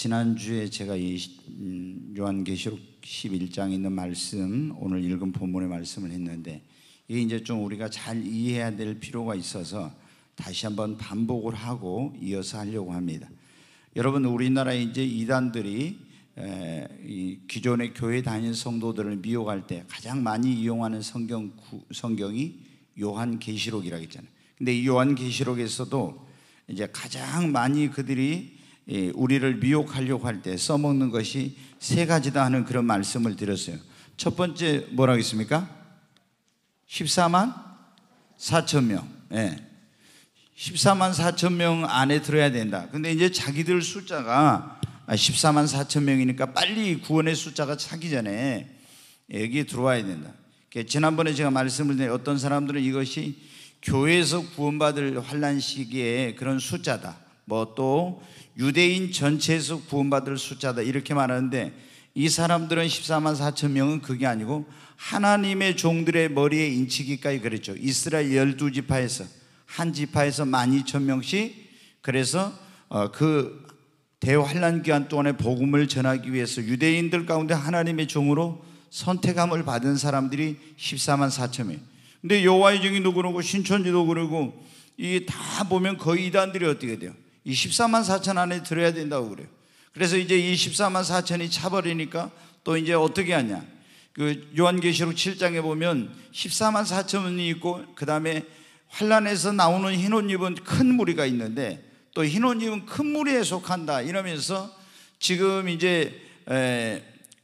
지난주에 제가 이 음, 요한계시록 11장에 있는 말씀 오늘 읽은 본문의 말씀을 했는데 이게 이제 좀 우리가 잘 이해해야 될 필요가 있어서 다시 한번 반복을 하고 이어서 하려고 합니다. 여러분 우리나라 이제 이단들이 기존의 교회 다니는 성도들을 미혹할 때 가장 많이 이용하는 성경 성경이 요한계시록이라고 했잖아요. 근데 이 요한계시록에서도 이제 가장 많이 그들이 우리를 미혹하려고 할 때 써먹는 것이 세 가지다 하는 그런 말씀을 드렸어요. 첫 번째 뭐라고 했습니까? 14만 4천 명. 예. 14만 4천 명 안에 들어야 된다. 근데 이제 자기들 숫자가 14만 아, 4천 명이니까 빨리 구원의 숫자가 차기 전에 여기에 들어와야 된다. 지난번에 제가 말씀을 드린 어떤 사람들은 이것이 교회에서 구원받을 환란 시기에 그런 숫자다. 뭐또 유대인 전체에서 구원받을 숫자다 이렇게 말하는데 이 사람들은 14만 4천 명은 그게 아니고 하나님의 종들의 머리에 인치기까지 그랬죠. 이스라엘 12지파에서 한 지파에서 1만 2천 명씩 그래서 어, 그 대환란 기간 동안에 복음을 전하기 위해서 유대인들 가운데 하나님의 종으로 선택함을 받은 사람들이 14만 4천 명. 근데 여호와의 종이 누구누고 신천지도 그러고 이게다 보면 거의 이단들이 어떻게 돼요? 2 14만 4천 안에 들어야 된다고 그래요. 그래서 이제 2 14만 4천이 차버리니까 또 이제 어떻게 하냐. 그 요한계시록 7장에 보면 14만 4천이 있고 그 다음에 환란에서 나오는 흰 옷입은 큰 무리가 있는데 또 흰 옷입은 큰 무리에 속한다 이러면서 지금 이제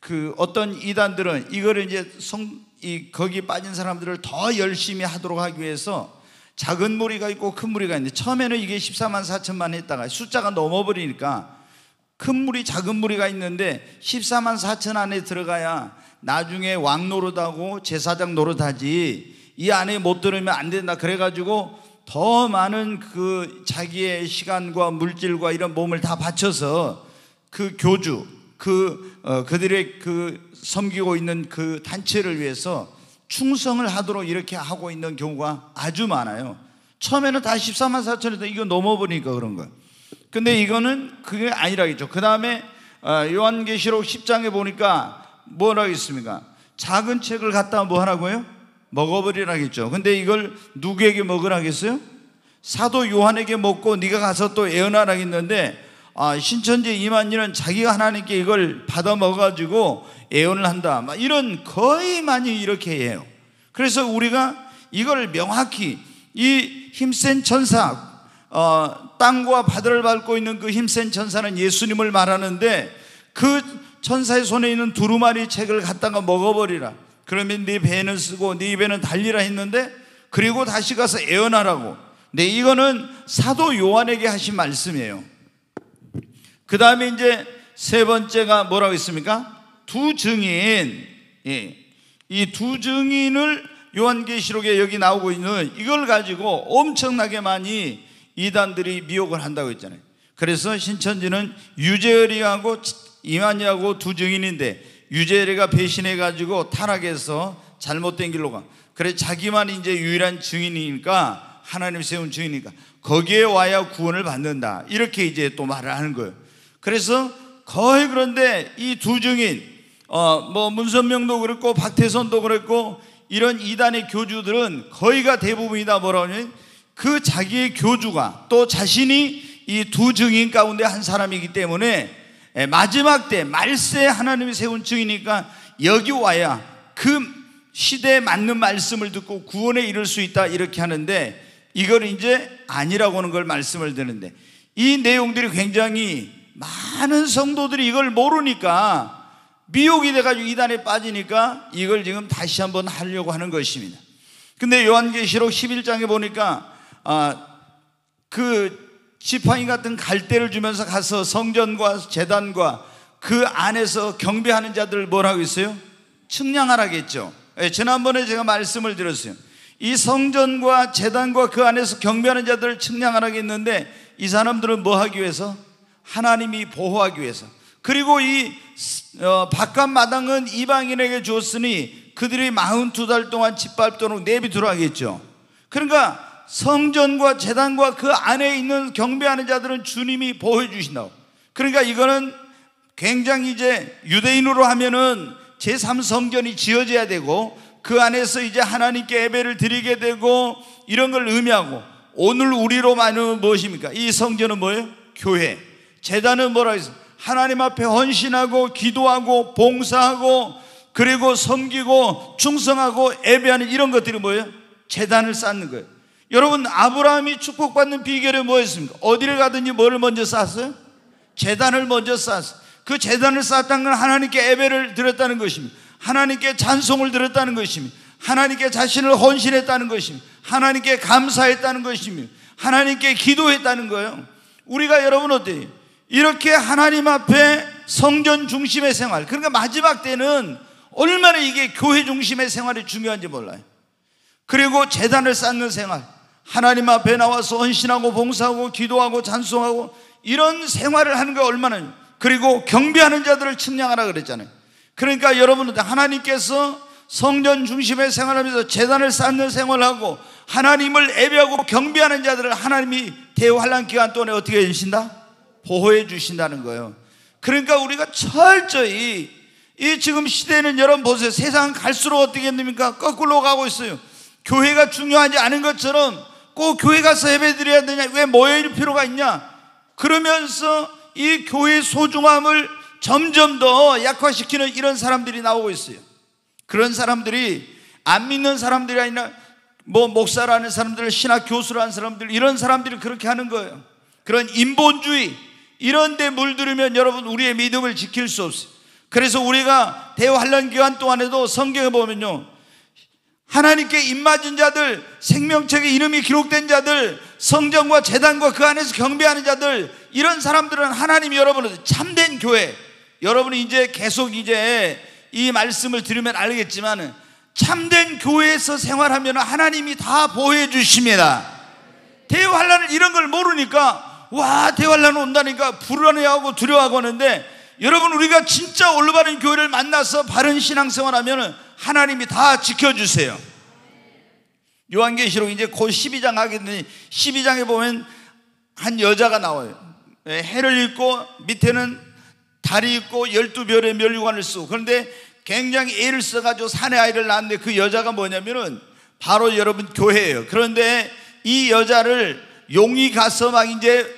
그 어떤 이단들은 이거를 이제 성, 이 거기 빠진 사람들을 더 열심히 하도록 하기 위해서 작은 무리가 있고 큰 무리가 있는데 처음에는 이게 14만 4천만 했다가 숫자가 넘어버리니까 큰 무리 작은 무리가 있는데 14만 4천 안에 들어가야 나중에 왕 노릇하고 제사장 노릇하지 이 안에 못 들으면 안 된다 그래가지고 더 많은 그 자기의 시간과 물질과 이런 몸을 다 바쳐서 그 교주 그 어, 그들의 그 섬기고 있는 그 단체를 위해서 충성을 하도록 이렇게 하고 있는 경우가 아주 많아요. 처음에는 다 14만 4천에서 이거 넘어보니까 그런 거예요. 근데 이거는 그게 아니라겠죠. 그 다음에 어, 요한계시록 10장에 보니까 뭐라고 했습니까 작은 책을 갖다 뭐 하라고요? 먹어버리라겠죠. 근데 이걸 누구에게 먹으라겠어요? 사도 요한에게 먹고 네가 가서 또 예언하라겠는데 아, 신천지 이만희는 자기가 하나님께 이걸 받아 먹어가지고 애언을 한다. 막 이런 거의 많이 이렇게 해요. 그래서 우리가 이걸 명확히 이 힘센 천사, 어, 땅과 바다를 밟고 있는 그 힘센 천사는 예수님을 말하는데 그 천사의 손에 있는 두루마리 책을 갖다가 먹어버리라. 그러면 네배는 쓰고 네배는 달리라 했는데 그리고 다시 가서 애원하라고 네, 이거는 사도 요한에게 하신 말씀이에요. 그 다음에 이제 세 번째가 뭐라고 했습니까? 두 증인. 예. 이 두 증인을 요한계시록에 여기 나오고 있는 이걸 가지고 엄청나게 많이 이단들이 미혹을 한다고 했잖아요. 그래서 신천지는 유재열이하고 이만희하고 두 증인인데 유재열이가 배신해 가지고 타락해서 잘못된 길로 가. 그래 자기만 이제 유일한 증인이니까 하나님 세운 증인이니까 거기에 와야 구원을 받는다. 이렇게 이제 또 말을 하는 거예요. 그래서 거의 그런데 이 두 증인 어, 뭐 문선명도 그렇고 박태선도 그렇고 이런 이단의 교주들은 거의가 대부분이다 뭐라면 냐그 자기의 교주가 또 자신이 이 두 증인 가운데 한 사람이기 때문에 예, 마지막 때 말세 하나님이 세운 증이니까 여기 와야 그 시대에 맞는 말씀을 듣고 구원에 이를 수 있다 이렇게 하는데 이걸 이제 아니라고 하는 걸 말씀을 드는데 이 내용들이 굉장히 많은 성도들이 이걸 모르니까 미혹이 돼가지고 이단에 빠지니까 이걸 지금 다시 한번 하려고 하는 것입니다. 근데 요한계시록 11장에 보니까 아, 그 지팡이 같은 갈대를 주면서 가서 성전과 재단과 그 안에서 경배하는 자들을 뭐라고 있어요 측량하라겠죠. 예, 지난번에 제가 말씀을 드렸어요. 이 성전과 재단과 그 안에서 경배하는 자들을 측량하라겠는데이 사람들은 뭐 하기 위해서? 하나님이 보호하기 위해서 그리고 이 어, 바깥 마당은 이방인에게 주었으니 그들이 42달 동안 짓밟도록 내비들어가겠죠 그러니까 성전과 재단과 그 안에 있는 경배하는 자들은 주님이 보호해 주신다고 그러니까 이거는 굉장히 이제 유대인으로 하면은 제3성전이 지어져야 되고 그 안에서 이제 하나님께 예배를 드리게 되고 이런 걸 의미하고 오늘 우리로 말하면 무엇입니까? 이 성전은 뭐예요? 교회 재단은 뭐라 했어요? 하나님 앞에 헌신하고 기도하고 봉사하고 그리고 섬기고 충성하고 예배하는 이런 것들이 뭐예요? 재단을 쌓는 거예요. 여러분 아브라함이 축복받는 비결이 뭐였습니까? 어디를 가든지 뭐를 먼저 쌓았어요? 재단을 먼저 쌓았어요. 그 재단을 쌓았다는 건 하나님께 예배를 드렸다는 것입니다. 하나님께 찬송을 드렸다는 것입니다. 하나님께 자신을 헌신했다는 것입니다. 하나님께 감사했다는 것입니다. 하나님께 기도했다는 거예요. 우리가 여러분 어때요? 이렇게 하나님 앞에 성전 중심의 생활. 그러니까 마지막 때는 얼마나 이게 교회 중심의 생활이 중요한지 몰라요. 그리고 재단을 쌓는 생활. 하나님 앞에 나와서 헌신하고 봉사하고 기도하고 찬송하고 이런 생활을 하는 게 얼마나 그리고 경비하는 자들을 측량하라 그랬잖아요. 그러니까 여러분들 하나님께서 성전 중심의 생활하면서 재단을 쌓는 생활하고 하나님을 예배하고 경비하는 자들을 하나님이 대 환란 기간 동안에 어떻게 해 주신다? 보호해 주신다는 거예요. 그러니까 우리가 철저히 이 지금 시대는 여러분 보세요. 세상 갈수록 어떻게 됩니까? 거꾸로 가고 있어요. 교회가 중요하지 않은 것처럼 꼭 교회 가서 예배 드려야 되냐? 왜 모여일 필요가 있냐? 그러면서 이 교회의 소중함을 점점 더 약화시키는 이런 사람들이 나오고 있어요. 그런 사람들이 안 믿는 사람들이 아니라 뭐 목사라는 사람들, 신학 교수라는 사람들 이런 사람들이 그렇게 하는 거예요. 그런 인본주의 이런 데 물들으면 여러분 우리의 믿음을 지킬 수 없어요. 그래서 우리가 대환란 기간 동안에도 성경에 보면요. 하나님께 입맞은 자들, 생명책의 이름이 기록된 자들, 성전과 재단과 그 안에서 경배하는 자들, 이런 사람들은 하나님이 여러분을 참된 교회. 여러분이 이제 계속 이제 이 말씀을 들으면 알겠지만 참된 교회에서 생활하면 하나님이 다 보호해 주십니다. 대환란을 이런 걸 모르니까 와 대환란 온다니까 불안해하고 두려워하고 하는데 여러분 우리가 진짜 올바른 교회를 만나서 바른 신앙생활하면 하나님이 다 지켜주세요. 요한계시록 이제 곧 12장 하게 되니 12장에 보면 한 여자가 나와요. 예, 해를 입고 밑에는 달이 있고 열두 별의 멸류관을 쓰고 그런데 굉장히 애를 써가지고 산의 아이를 낳았는데 그 여자가 뭐냐면은 바로 여러분 교회예요. 그런데 이 여자를 용이 가서 막 이제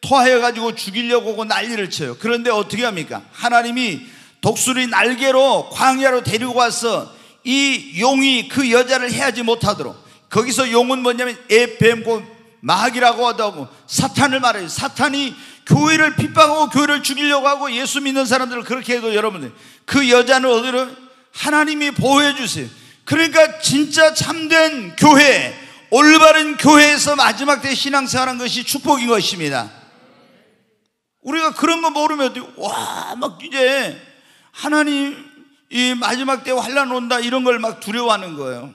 토하여가지고 죽이려고 하고 난리를 쳐요. 그런데 어떻게 합니까? 하나님이 독수리 날개로 광야로 데리고 와서 이 용이 그 여자를 해하지 못하도록 거기서 용은 뭐냐면 에뱀고 마학이라고 하다고 사탄을 말해요. 사탄이 교회를 핍박하고 교회를 죽이려고 하고 예수 믿는 사람들을 그렇게 해도 여러분들 그 여자는 어디로 하나님이 보호해 주세요. 그러니까 진짜 참된 교회 올바른 교회에서 마지막 때 신앙생활한 것이 축복인 것입니다. 우리가 그런 거 모르면 와막 이제 하나님 이 마지막 때 환란 온다 이런 걸 막 두려워하는 거예요.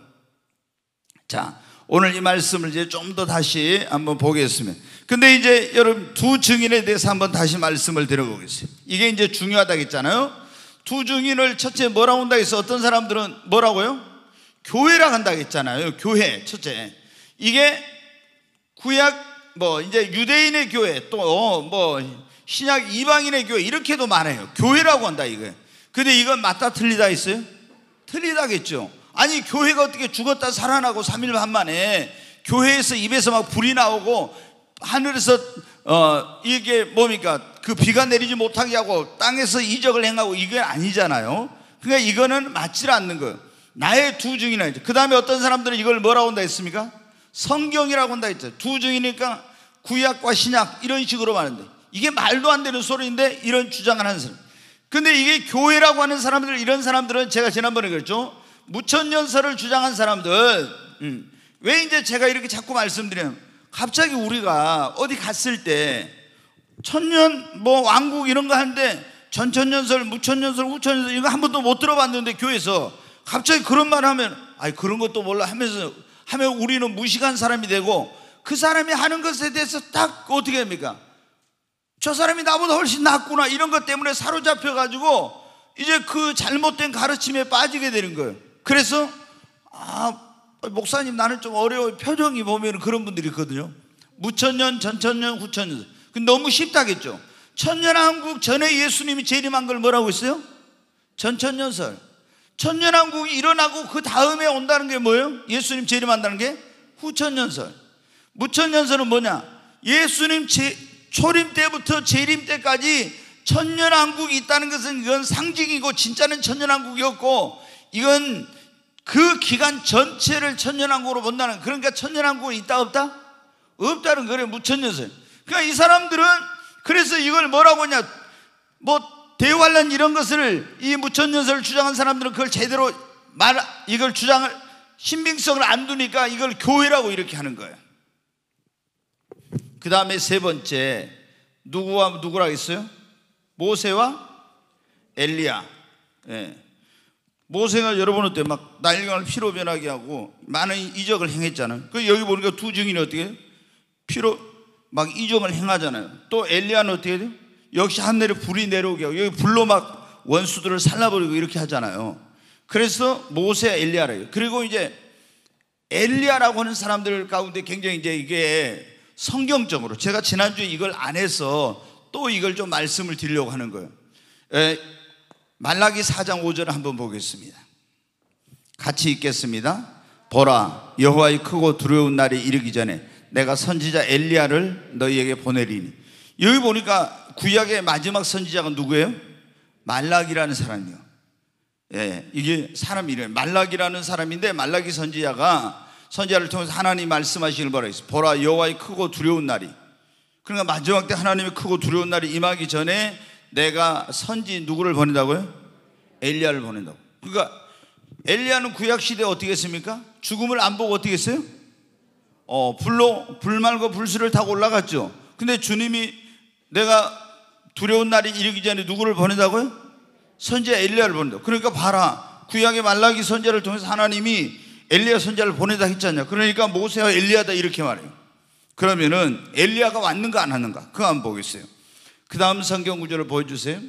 자 오늘 이 말씀을 이제 좀 더 다시 한번 보겠습니다. 근데 이제 여러분 두 증인에 대해서 한번 다시 말씀을 드려보겠습니다. 이게 이제 중요하다 했잖아요. 두 증인을 첫째 뭐라고 다 해서 어떤 사람들은 뭐라고요? 교회라 한다 했잖아요. 교회 첫째. 이게 구약 뭐 이제 유대인의 교회 또뭐 어, 신약 이방인의 교회 이렇게도 많아요 교회라고 한다 이거. 근데 이건 맞다 틀리다 있어요? 틀리다겠죠. 아니 교회가 어떻게 죽었다 살아나고 3일 반 만에 교회에서 입에서 막 불이 나오고 하늘에서 어 이게 뭡니까? 그 비가 내리지 못하게 하고 땅에서 이적을 행하고 이게 아니잖아요. 그러니까 이거는 맞질 않는 거예요. 나의 두중이나그 다음에 어떤 사람들은 이걸 뭐라고 한다 했습니까? 성경이라고 한다 했죠. 두 중이니까 구약과 신약 이런 식으로 말하는데 이게 말도 안 되는 소리인데 이런 주장을 하는 사람. 근데 이게 교회라고 하는 사람들 이런 사람들은 제가 지난번에 그랬죠. 무천년설을 주장한 사람들 음. 왜 이제 제가 이렇게 자꾸 말씀드려요 갑자기 우리가 어디 갔을 때 천년 뭐 왕국 이런 거 하는데 전천년설, 무천년설, 우천년설 이거 한 번도 못 들어봤는데 교회에서 갑자기 그런 말 하면 아이 그런 것도 몰라 하면서 하면 우리는 무식한 사람이 되고 그 사람이 하는 것에 대해서 딱 어떻게 합니까? 저 사람이 나보다 훨씬 낫구나 이런 것 때문에 사로잡혀 가지고 이제 그 잘못된 가르침에 빠지게 되는 거예요. 그래서 아 목사님 나는 좀 어려워 표정이 보면 그런 분들이 있거든요. 무천년, 전천년, 후천년. 그 너무 쉽다겠죠. 천년 한국 전에 예수님이 재림한 걸 뭐라고 했어요? 전천년설. 천년왕국이 일어나고 그 다음에 온다는 게 뭐예요? 예수님 재림한다는 게 후천년설. 무천년설은 뭐냐? 예수님 제, 초림 때부터 재림 때까지 천년왕국이 있다는 것은 이건 상징이고 진짜는 천년왕국이었고 이건 그 기간 전체를 천년왕국으로 본다는 그러니까 천년왕국은 있다 없다? 없다는 거래 무천년설. 그러니까 이 사람들은 그래서 이걸 뭐라고 하냐? 뭐 대환란 이런 것을 이무천년설을 주장한 사람들은 그걸 제대로 말 이걸 주장을 신빙성을 안 두니까 이걸 교회라고 이렇게 하는 거예요. 그 다음에 세 번째 누구와 누구라 했어요? 모세와 엘리야. 예. 모세가 여러 분 어때 막 날강을 피로 변하게 하고 많은 이적을 행했잖아요. 그 여기 보니까 두 증인이 어떻게 해요? 피로 막 이적을 행하잖아요. 또 엘리야는 어떻게 해요 역시 하늘에 불이 내려오게 하고 여기 불로 막 원수들을 살라버리고 이렇게 하잖아요. 그래서 모세 엘리야를 그리고 이제 엘리야라고 하는 사람들 가운데 굉장히 이제 이게 성경적으로 제가 지난주에 이걸 안 해서 또 이걸 좀 말씀을 드리려고 하는 거예요. 에, 말라기 4장 5절을 한번 보겠습니다. 같이 읽겠습니다. 보라 여호와의 크고 두려운 날이 이르기 전에 내가 선지자 엘리야를 너희에게 보내리니 여기 보니까 구약의 마지막 선지자가 누구예요? 말락이라는 사람이요. 예, 이게 사람 이름 말락이라는 사람인데 말락이 선지자가 선지자를 통해서 하나님 말씀하시길 바라겠습 보라 여호와의 크고 두려운 날이 그러니까 마지막 때 하나님의 크고 두려운 날이 임하기 전에 내가 선지 누구를 보낸다고요? 엘리야를 보낸다고. 그러니까 엘리야는 구약 시대 어떻게 했습니까? 죽음을 안 보고 어떻게 했어요? 어, 불로 불말과 불수를 타고 올라갔죠. 근데 주님이 내가 두려운 날이 이르기 전에 누구를 보낸다고요? 선제 엘리야를 보낸다. 그러니까 봐라. 구약의 말라기 선제를 통해서 하나님이 엘리야 선제를 보내다 했잖냐. 그러니까 모세와 엘리야다 이렇게 말해요. 그러면은 엘리야가 왔는가 안 왔는가? 그거 안 보겠어요. 그 다음 성경 구절을 보여주세요.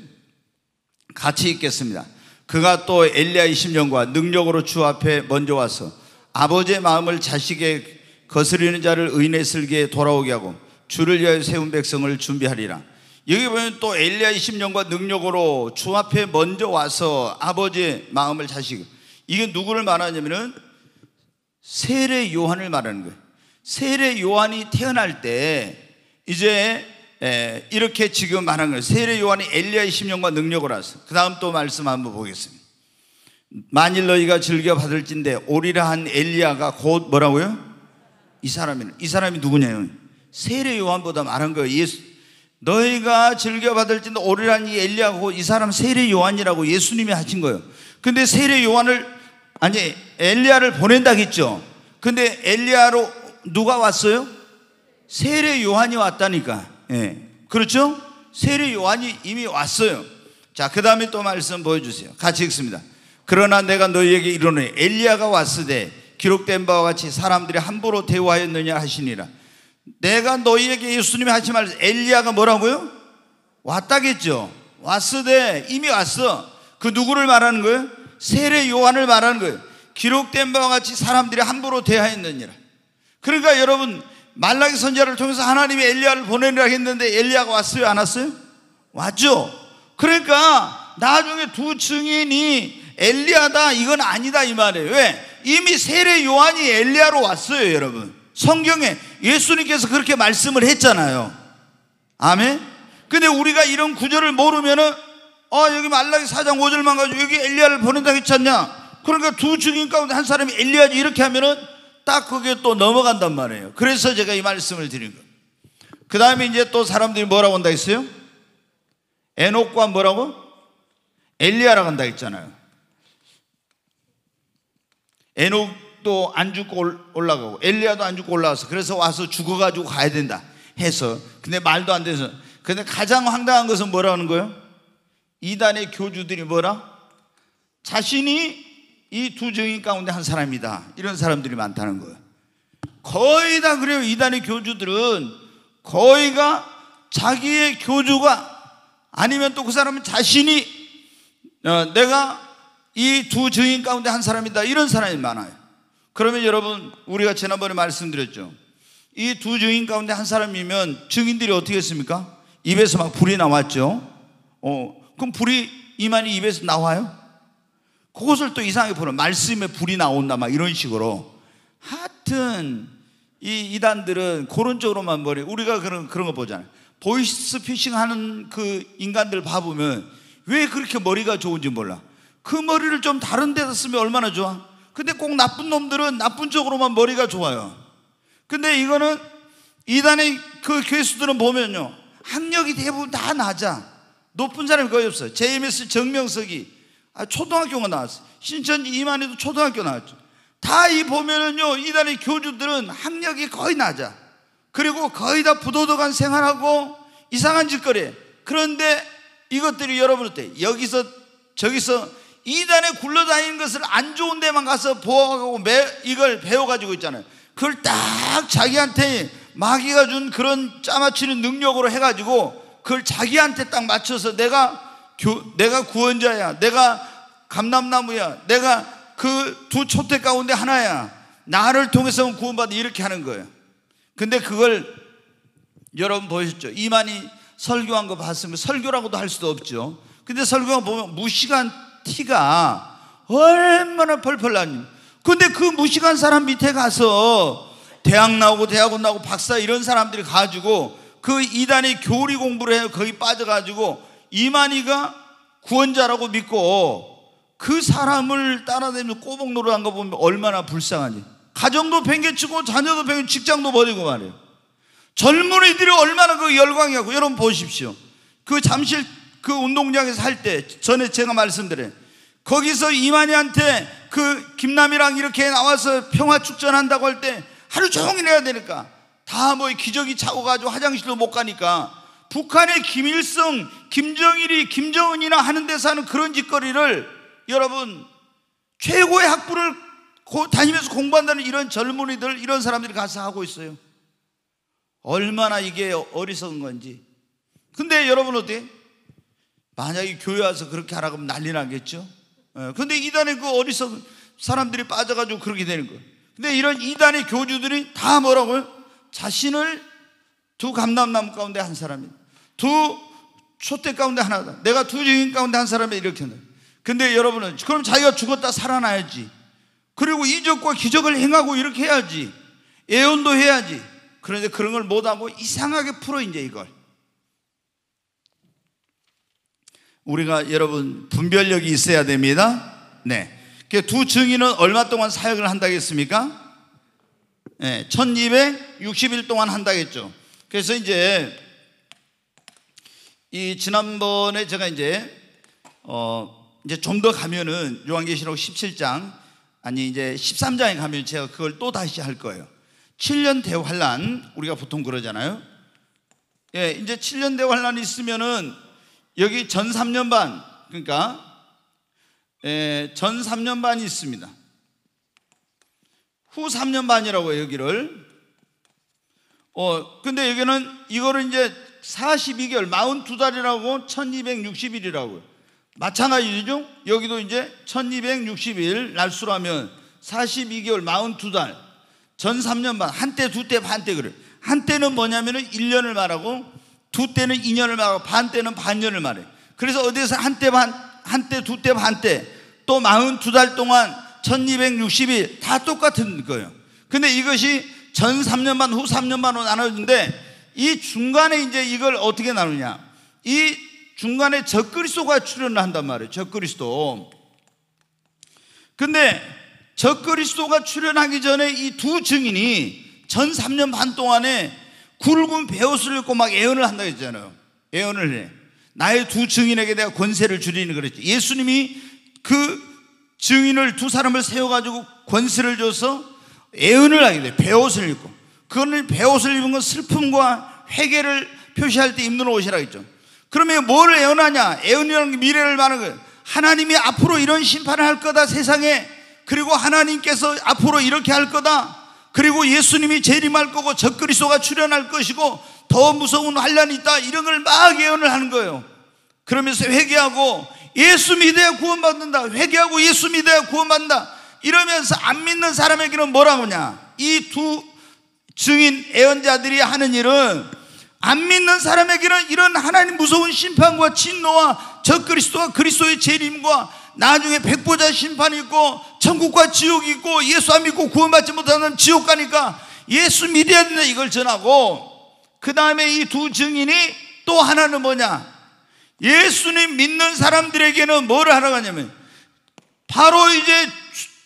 같이 읽겠습니다. 그가 또 엘리야의 심령과 능력으로 주 앞에 먼저 와서 아버지의 마음을 자식의 거스리는 자를 의인의 슬기에 돌아오게 하고 주를 위하여 세운 백성을 준비하리라. 여기 보면 또 엘리야의 심령과 능력으로 주 앞에 먼저 와서 아버지의 마음을 자식 이게 누구를 말하냐면은 세례 요한을 말하는 거예요. 세례 요한이 태어날 때 이제 예, 이렇게 지금 말한 거예요. 세례 요한이 엘리야의 심령과 능력을 하서 그 다음 또 말씀 한번 보겠습니다. 만일 너희가 즐겨 받을진데 오리라 한 엘리야가 곧 뭐라고요? 이 사람이 이 사람이 누구냐요? 세례 요한보다 말한 거예요. 예수 너희가 즐겨받을지는 오리라는 이 엘리야고 이 사람 세례 요한이라고 예수님이 하신 거예요. 근데 세례 요한을 아니 엘리야를 보낸다겠죠. 근데 엘리야로 누가 왔어요? 세례 요한이 왔다니까. 예. 그렇죠? 세례 요한이 이미 왔어요. 자, 그다음에 또 말씀 보여 주세요. 같이 읽습니다. 그러나 내가 너희에게 이르노니 엘리야가 왔으되 기록된 바와 같이 사람들이 함부로 대우하였느냐 하시니라. 내가 너희에게 예수님이 하신 말 엘리야가 뭐라고요? 왔다겠죠. 왔으되 이미 왔어. 그 누구를 말하는 거예요? 세례 요한을 말하는 거예요. 기록된 바와 같이 사람들이 함부로 대하였느니라. 그러니까 여러분 말라기 선자를 통해서 하나님이 엘리야를 보내리라 했는데 엘리야가 왔어요, 안 왔어요? 왔죠. 그러니까 나중에 두 증인이 엘리야다 이건 아니다 이 말이에요. 왜? 이미 세례 요한이 엘리야로 왔어요, 여러분. 성경에 예수님께서 그렇게 말씀을 했잖아요. 아멘. 근데 우리가 이런 구절을 모르면은 어 여기 말라기 사장오절만 가지고 여기 엘리야를 보낸다 했잖냐. 그러니까 두 증인 가운데 한 사람이 엘리야지 이렇게 하면은 딱 그게 또 넘어간단 말이에요. 그래서 제가 이 말씀을 드린 거그 다음에 이제 또 사람들이 뭐라고 한다 했어요? 에녹과 뭐라고? 엘리야라고 한다 했잖아요. 에녹 또, 안 죽고 올라가고 엘리아도안 죽고 올라가서 그래서 와서 죽어가지고 가야 된다 해서 근데 말도 안 돼서 근데 가장 황당한 것은 뭐라는 거예요? 이단의 교주들이 뭐라? 자신이 이 두 증인 가운데 한 사람이다 이런 사람들이 많다는 거예요 거의 다 그래요 이단의 교주들은 거의가 자기의 교주가 아니면 또 그 사람은 자신이 어, 내가 이 두 증인 가운데 한 사람이다 이런 사람이 많아요. 그러면 여러분 우리가 지난번에 말씀드렸죠. 이 두 증인 가운데 한 사람이면 증인들이 어떻게 했습니까? 입에서 막 불이 나왔죠. 어, 그럼 불이 이만이 입에서 나와요? 그것을 또 이상하게 보는 말씀에 불이 나온다 막 이런 식으로 하여튼 이 이단들은 그런 쪽으로만 머리 우리가 그런 그런 거 보잖아요. 보이스 피싱 하는 그 인간들 봐보면 왜 그렇게 머리가 좋은지 몰라. 그 머리를 좀 다른 데다 쓰면 얼마나 좋아? 근데 꼭 나쁜 놈들은 나쁜 쪽으로만 머리가 좋아요. 근데 이거는 이단의 그교수들은 보면요. 학력이 대부분 다 낮아. 높은 사람이 거의 없어요. JMS 정명석이 아, 초등학교가 나왔어요. 신천 이만희도 초등학교 나왔죠. 다 이 보면은요, 이단의 교주들은 학력이 거의 낮아. 그리고 거의 다 부도덕한 생활하고 이상한 짓거리. 그런데 이것들이 여러분한테 여기서 저기서 이단에 굴러다니는 것을 안 좋은 데만 가서 보호하고 매, 이걸 배워가지고 있잖아요. 그걸 딱 자기한테 마귀가 준 그런 짜맞추는 능력으로 해가지고 그걸 자기한테 딱 맞춰서 내가 교, 내가 구원자야. 내가 감남나무야. 내가 그 두 초택 가운데 하나야. 나를 통해서 구원받아 이렇게 하는 거예요. 근데 그걸 여러분 보셨죠? 이만희 설교한 거 봤으면 설교라고도 할 수도 없죠. 근데 설교가 보면 무시간 티가 얼마나 펄펄 나니. 근데 그 무식한 사람 밑에 가서 대학 나오고 대학원 나오고 박사 이런 사람들이 가지고 그 이단이 교리 공부를 해요. 거기 빠져가지고 이만희가 구원자라고 믿고 그 사람을 따라다니면 꼬봉 노릇한 거 보면 얼마나 불쌍하니. 가정도 팽개치고 자녀도 팽개 직장도 버리고 말이에요. 젊은이들이 얼마나 그 열광이냐고 여러분 보십시오. 그 잠실 그 운동장에서 할 때 전에 제가 말씀드린 거기서 이만희한테 그 김남이랑 이렇게 나와서 평화 축전한다고 할 때 하루 종일 해야 되니까 다 뭐 기저귀 차고 가지고 화장실도 못 가니까 북한의 김일성, 김정일이 김정은이나 하는 데서 하는 그런 짓거리를 여러분 최고의 학부를 다니면서 공부한다는 이런 젊은이들 이런 사람들이 가서 하고 있어요. 얼마나 이게 어리석은 건지. 근데 여러분 어때? 만약에 교회 와서 그렇게 하라고 하면 난리 나겠죠. 그런데 예, 이단의 그어리석 사람들이 빠져가지고 그렇게 되는 거예요. 근데 이런 이단의 교주들이 다 뭐라고요? 자신을 두 감남남 가운데 한 사람이다. 두 초대 가운데 하나다. 내가 두 증인 가운데 한 사람이 이렇게 한다. 근데 여러분은 그럼 자기가 죽었다 살아나야지. 그리고 이적과 기적을 행하고 이렇게 해야지. 예언도 해야지. 그런데 그런 걸 못하고 이상하게 풀어 이제 이걸. 우리가 여러분 분별력이 있어야 됩니다. 네. 그 두 증인은 얼마 동안 사역을 한다고 습니까 네, 예, 1260일 동안 한다고 죠 그래서 이제 이 지난번에 제가 이제 어 이제 좀 더 가면은 요한계시록 17장 아니 이제 13장에 가면 제가 그걸 또 다시 할 거예요. 7년 대환란 우리가 보통 그러잖아요. 예, 이제 7년 대환란이 있으면은 여기 전 3년 반 그러니까 에, 예, 전 3년 반이 있습니다. 후 3년 반이라고 여기를 어 근데 여기는 이거를 이제 42개월 42달이라고 1260일이라고요. 마찬가지죠. 여기도 이제 1260일 날수로 하면 42개월 42달 전 3년 반 한때 두때 반때 그래. 한때는 뭐냐면은 1년을 말하고 두 때는 2년을 말하고 반 때는 반년을 말해. 그래서 어디서 한 때 반, 한 때 두 때 반때 또 42달 동안 1260일 다 똑같은 거예요. 근데 이것이 전 3년 반, 후 3년 반으로 나눠지는데 이 중간에 이제 이걸 어떻게 나누냐. 이 중간에 적그리스도가 출연을 한단 말이에요. 적그리스도. 근데 적그리스도가 출연하기 전에 이 두 증인이 전 3년 반 동안에 굵은 베옷을 입고 막애언을 한다 고 했잖아요. 예언을 해. 나의 두 증인에게 내가 권세를 주리니 그랬지. 예수님이 그 증인을 두 사람을 세워가지고 권세를 줘서 예언을 하게 돼. 베옷을 입고. 그거는 베옷을 입은 건 슬픔과 회개를 표시할 때 입는 옷이라 했죠. 그러면 뭘 예언하냐? 예언이라는 게 미래를 말하는 거예요. 하나님이 앞으로 이런 심판을 할 거다 세상에. 그리고 하나님께서 앞으로 이렇게 할 거다. 그리고 예수님이 재림할 거고 적그리스도가 출현할 것이고 더 무서운 환란이 있다 이런 걸 막 예언을 하는 거예요. 그러면서 회개하고 예수 믿어야 구원받는다. 회개하고 예수 믿어야 구원받는다. 이러면서 안 믿는 사람에게는 뭐라고 하냐? 이 두 증인 애언자들이 하는 일은 안 믿는 사람에게는 이런 하나님 무서운 심판과 진노와 적그리스도와 그리스도의 재림과 나중에 백보자 심판이 있고 천국과 지옥이 있고 예수 안 믿고 구원받지 못하는 지옥 가니까 예수 믿어야 된다 이걸 전하고 그 다음에 이 두 증인이 또 하나는 뭐냐 예수님 믿는 사람들에게는 뭐를 하라고 하냐면 바로 이제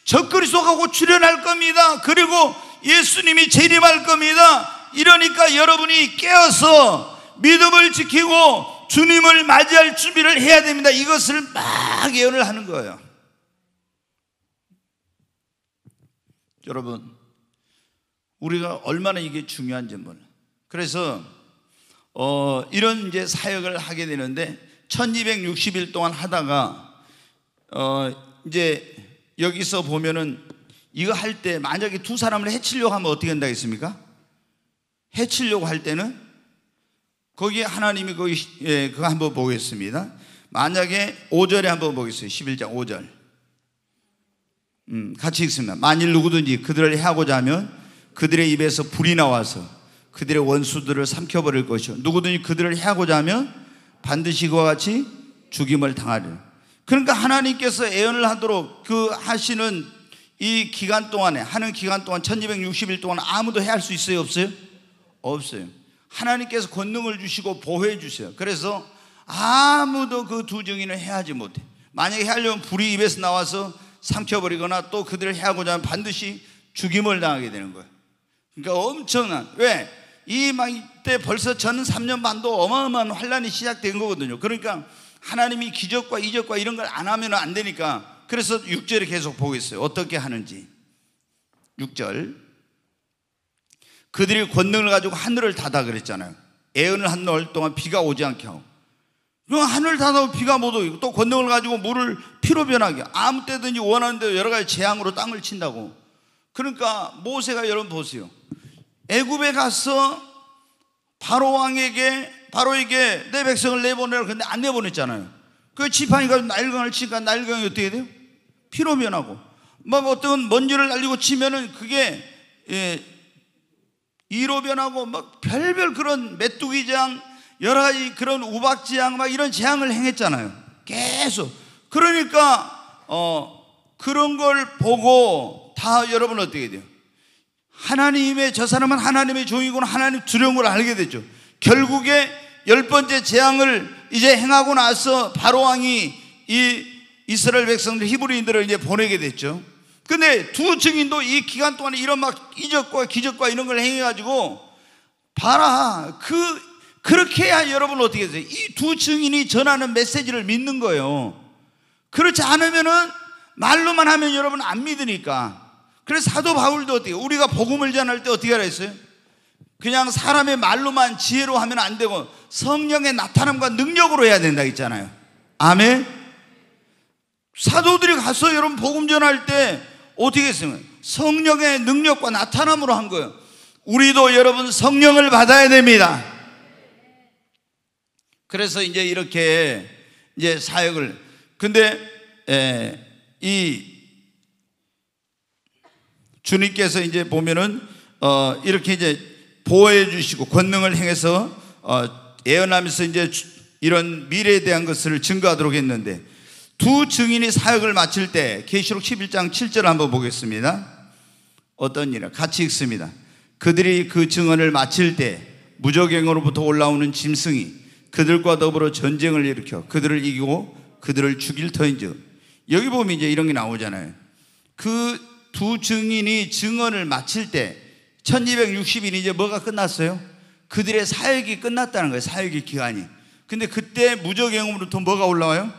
적그리스하고 출연할 겁니다 그리고 예수님이 재림할 겁니다 이러니까 여러분이 깨어서 믿음을 지키고 주님을 맞이할 준비를 해야 됩니다. 이것을 막 예언을 하는 거예요. 여러분, 우리가 얼마나 이게 중요한지 몰라 그래서 어, 이런 이제 사역을 하게 되는데 1260일 동안 하다가 어, 이제 여기서 보면은 이거 할 때 만약에 두 사람을 해치려고 하면 어떻게 된다겠습니까? 해치려고 할 때는 거기에 하나님이 거기, 그, 예, 그거 한번 보겠습니다. 만약에 5절에 한번 보겠어요. 11장 5절. 음, 같이 읽습니다. 만일 누구든지 그들을 해하고자 하면 그들의 입에서 불이 나와서 그들의 원수들을 삼켜버릴 것이요. 누구든지 그들을 해하고자 하면 반드시 그와 같이 죽임을 당하리라. 그러니까 하나님께서 애언을 하도록 그 하시는 이 기간 동안에, 하는 기간 동안 1260일 동안 아무도 해할 수 있어요? 없어요? 없어요. 하나님께서 권능을 주시고 보호해 주세요. 그래서 아무도 그두 증인을 해하지 못해. 만약에 하려면 불이 입에서 나와서 삼켜버리거나 또 그들을 해하고자 하면 반드시 죽임을 당하게 되는 거예요. 그러니까 엄청난 왜? 이막 이때 벌써 전 3년 반도 어마어마한 환란이 시작된 거거든요. 그러니까 하나님이 기적과 이적과 이런 걸 안 하면 안 되니까 그래서 6절을 계속 보고 있어요. 어떻게 하는지. 6절. 그들이 권능을 가지고 하늘을 닫아 그랬잖아요. 애언을 한 널 동안 비가 오지 않게 하고. 하늘 을 닫아도 비가 못 오고 또 권능을 가지고 물을 피로 변하게 아무 때든지 원하는 대로 여러 가지 재앙으로 땅을 친다고. 그러니까 모세가 여러분 보세요. 애굽에 가서 바로 왕에게 바로에게 내 백성을 내보내라 근데 안 내보냈잖아요. 그 지팡이가 날강을 치니까 날강이 어떻게 돼요? 피로 변하고 뭐 어떤 먼지를 날리고 치면은 그게 예, 이로 변하고 뭐 별별 그런 메뚜기 재앙 여러 가지 그런 우박 재앙 막 이런 재앙을 행했잖아요. 계속 그러니까 어 그런 걸 보고 다 여러분 어떻게 돼요? 하나님의 저 사람은 하나님의 종이구나 하나님 두려운 걸 알게 되죠. 결국에 열 번째 재앙을 이제 행하고 나서 바로 왕이 이 이스라엘 백성들 히브리인들을 이제 보내게 됐죠. 근데 두 증인도 이 기간 동안에 이런 막 이적과 기적과 이런 걸 행해가지고 봐라. 그, 그렇게 해야 여러분 어떻게 돼요? 이 두 증인이 전하는 메시지를 믿는 거예요. 그렇지 않으면은 말로만 하면 여러분 안 믿으니까. 그래서 사도 바울도 어떻게, 우리가 복음을 전할 때 어떻게 하라 했어요? 그냥 사람의 말로만 지혜로 하면 안 되고 성령의 나타남과 능력으로 해야 된다 했잖아요. 아멘. 사도들이 가서 여러분 복음 전할 때 어떻게 했으면 성령의 능력과 나타남으로 한 거예요. 우리도 여러분 성령을 받아야 됩니다. 그래서 이제 이렇게 이제 사역을 근데 에, 예, 이 주님께서 이제 보면은 어, 이렇게 이제 보호해 주시고 권능을 행해서 어, 예언하면서 이제 이런 미래에 대한 것을 증거하도록 했는데 두 증인이 사역을 마칠 때 계시록 11장 7절 한번 보겠습니다. 어떤 일을 같이 읽습니다. 그들이 그 증언을 마칠 때 무적행으로부터 올라오는 짐승이 그들과 더불어 전쟁을 일으켜 그들을 이기고 그들을 죽일 터인즉 여기 보면 이제 이런 게 나오잖아요. 그 두 증인이 증언을 마칠 때 1260일 이제 뭐가 끝났어요? 그들의 사역이 끝났다는 거예요. 사역의 기간이. 근데 그때 무적행으로부터 뭐가 올라와요?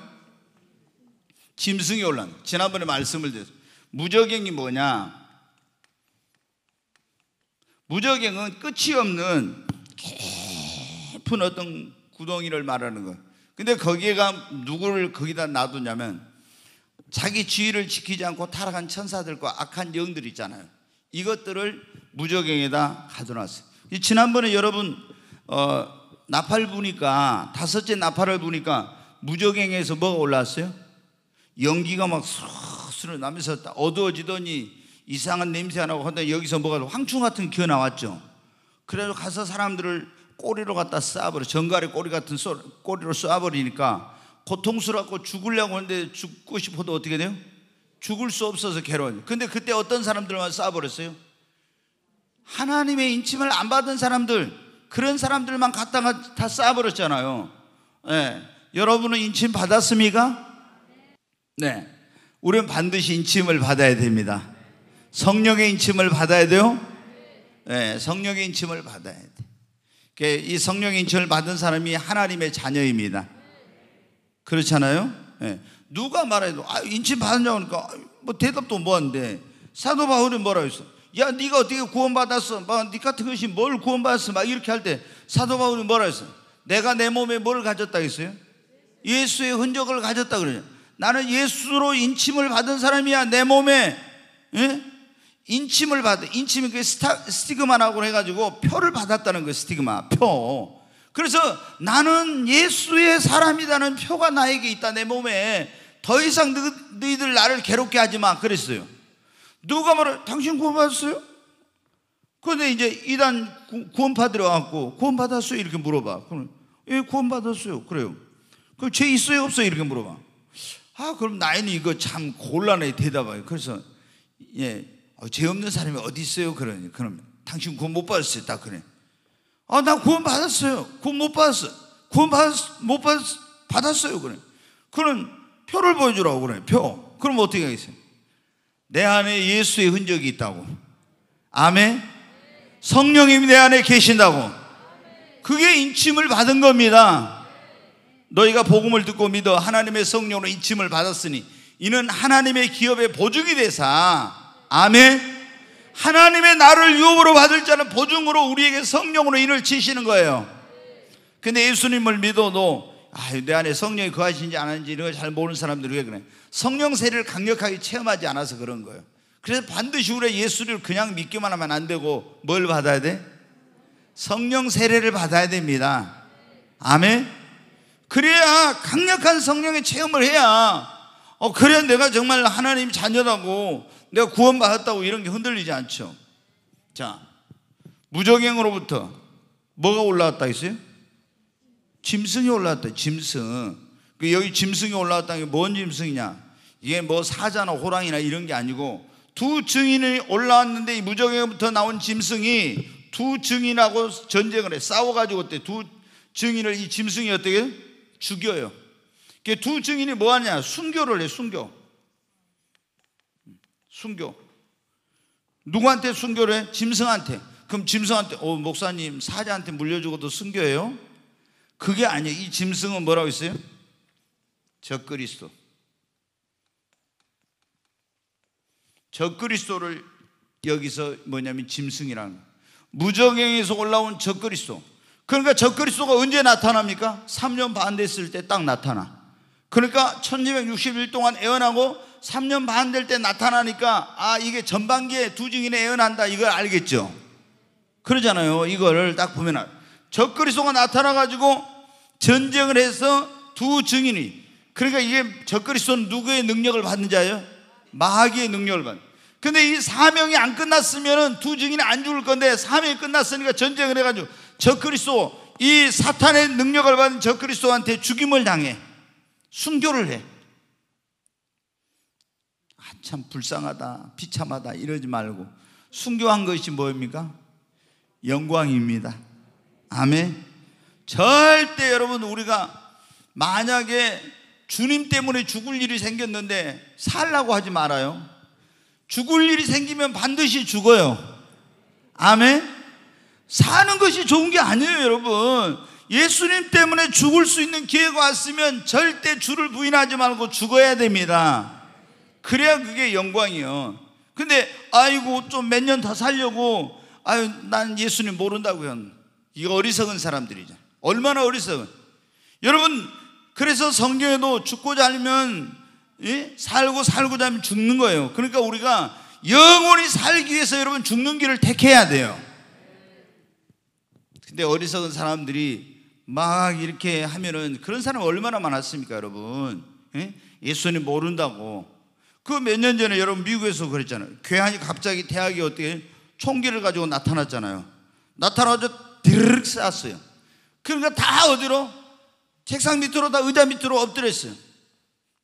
짐승이 올라 지난번에 말씀을 드렸어 무적행이 뭐냐? 무적행은 끝이 없는 깊은 어떤 구덩이를 말하는 거. 근데 거기에가 누구를 거기다 놔두냐면 자기 지위를 지키지 않고 타락한 천사들과 악한 영들 있잖아요. 이것들을 무적행에다 가둬놨어요. 지난번에 여러분 어, 나팔 부니까 다섯째 나팔을 부니까 무적행에서 뭐가 올라왔어요? 연기가 막 수수를 나면서 어두워지더니 이상한 냄새 안 하고 하다 여기서 뭐가 황충 같은 기어 나왔죠. 그래서 가서 사람들을 꼬리로 갖다 쏴버려 정갈의 꼬리 같은 쏘, 꼬리로 쏴버리니까 고통스럽고 죽으려고 하는데 죽고 싶어도 어떻게 돼요? 죽을 수 없어서 괴로워요. 근데 그때 어떤 사람들만 쏴버렸어요? 하나님의 인침을 안 받은 사람들 그런 사람들만 갖다가 다 쏴버렸잖아요. 예. 여러분은 인침 받았습니까? 네. 우리는 반드시 인침을 받아야 됩니다. 성령의 인침을 받아야 돼요? 네, 성령의 인침을 받아야 돼. 이 성령의 인침을 받은 사람이 하나님의 자녀입니다. 그렇잖아요? 네. 누가 말해도, 아, 인침 받은 자고 하니까, 뭐 대답도 뭐한데, 사도 바울이 뭐라고 했어? 야, 네가 어떻게 구원받았어? 막, 네 같은 것이 뭘 구원받았어? 막 이렇게 할 때, 사도 바울이 뭐라고 했어? 내가 내 몸에 뭘 가졌다 했어요? 예수의 흔적을 가졌다 그러냐? 나는 예수로 인침을 받은 사람이야. 내 몸에 예? 인침을 받은 인침이 그 스티그마라고 해가지고 표를 받았다는 거예요. 스티그마 표. 그래서 나는 예수의 사람이라는 표가 나에게 있다 내 몸에 더 이상 너희들 나를 괴롭게 하지 마 그랬어요. 누가 말을 당신 구원받았어요? 그런데 이제 이단 구원받으러 왔고 구원받았어요 이렇게 물어봐. 그럼 예 구원받았어요. 그래요. 그럼 죄 있어요 없어요 이렇게 물어봐. 아, 그럼 나이는 이거 참 곤란해 대답하요. 그래서 예, 어, 죄 없는 사람이 어디 있어요? 그러니 그럼 당신 구원 못 받았어요. 딱 그래. 아, 나 구원 받았어요. 구원 못 받았어. 구원 받았 못 받았 받았어요. 그래. 그럼 표를 보여주라고 그래. 표. 그럼 어떻게 하겠어요? 내 안에 예수의 흔적이 있다고. 아멘. 성령님내 안에 계신다고. 그게 인침을 받은 겁니다. 너희가 복음을 듣고 믿어 하나님의 성령으로 인침을 받았으니 이는 하나님의 기업의 보증이 되사 아멘 하나님의 나를 유업으로 받을 자는 보증으로 우리에게 성령으로 인을 치시는 거예요 근데 예수님을 믿어도 아, 내 안에 성령이 거하신지 그 안 하는지 이런 걸 잘 모르는 사람들이 왜 그래 성령 세를 례 강력하게 체험하지 않아서 그런 거예요 그래서 반드시 우리 예수를 그냥 믿기만 하면 안 되고 뭘 받아야 돼? 성령 세례를 받아야 됩니다 아멘 그래야 강력한 성령의 체험을 해야 어, 그래야 내가 정말 하나님 자녀라고 내가 구원받았다고 이런 게 흔들리지 않죠. 자, 무적행으로부터 뭐가 올라왔다 했어요? 짐승이 올라왔다. 짐승. 그 여기 짐승이 올라왔다는 게 뭔 짐승이냐? 이게 뭐 사자나 호랑이나 이런 게 아니고 두 증인이 올라왔는데 이 무적행부터 으로 나온 짐승이 두 증인하고 전쟁을 해 싸워가지고 그때 두 증인을 이 짐승이 어떻게 죽여요. 그 두 증인이 뭐 하냐? 순교를 해, 순교. 순교. 누구한테 순교를 해? 짐승한테. 그럼 짐승한테, 어, 목사님, 사자한테 물려주고도 순교예요? 그게 아니에요. 이 짐승은 뭐라고 했어요? 적그리스도. 적그리스도를 여기서 뭐냐면 짐승이라는 거예요. 무정행에서 올라온 적그리스도. 그러니까 적그리스도가 언제 나타납니까? 3년 반 됐을 때 딱 나타나. 그러니까 1261 동안 애원하고 3년 반 될 때 나타나니까 아 이게 전반기에 두 증인에 애원한다 이걸 알겠죠. 그러잖아요. 이거를 딱 보면 적그리스도가 나타나 가지고 전쟁을 해서 두 증인이 그러니까 이게 적그리스도는 누구의 능력을 받는 자예요? 마귀의 능력을 받는. 근데 이 사명이 안 끝났으면은 두 증인이 안 죽을 건데 사명이 끝났으니까 전쟁을 해 가지고 저 그리스도 이 사탄의 능력을 받은 저 그리스도한테 죽임을 당해 순교를 해. 아, 참 불쌍하다, 비참하다 이러지 말고 순교한 것이 뭐니까 영광입니다. 아멘. 절대 여러분 우리가 만약에 주님 때문에 죽을 일이 생겼는데 살라고 하지 말아요. 죽을 일이 생기면 반드시 죽어요. 아멘. 사는 것이 좋은 게 아니에요, 여러분. 예수님 때문에 죽을 수 있는 기회가 왔으면 절대 주를 부인하지 말고 죽어야 됩니다. 그래야 그게 영광이요. 근데 아이고 좀 몇 년 더 살려고 아유 난 예수님 모른다고요. 이거 어리석은 사람들이죠. 얼마나 어리석은. 여러분 그래서 성경에도 죽고 자면 예? 살고 살고 자면 죽는 거예요. 그러니까 우리가 영원히 살기 위해서 여러분 죽는 길을 택해야 돼요. 근데 어리석은 사람들이 막 이렇게 하면은 그런 사람 얼마나 많았습니까, 여러분? 예? 수님 모른다고. 그 몇 년 전에 여러분 미국에서 그랬잖아요. 괴한이 갑자기 대학에 어떻게 총기를 가지고 나타났잖아요. 나타나서 드르륵 쐈어요. 그러니까 다 어디로? 책상 밑으로 다 의자 밑으로 엎드렸어요.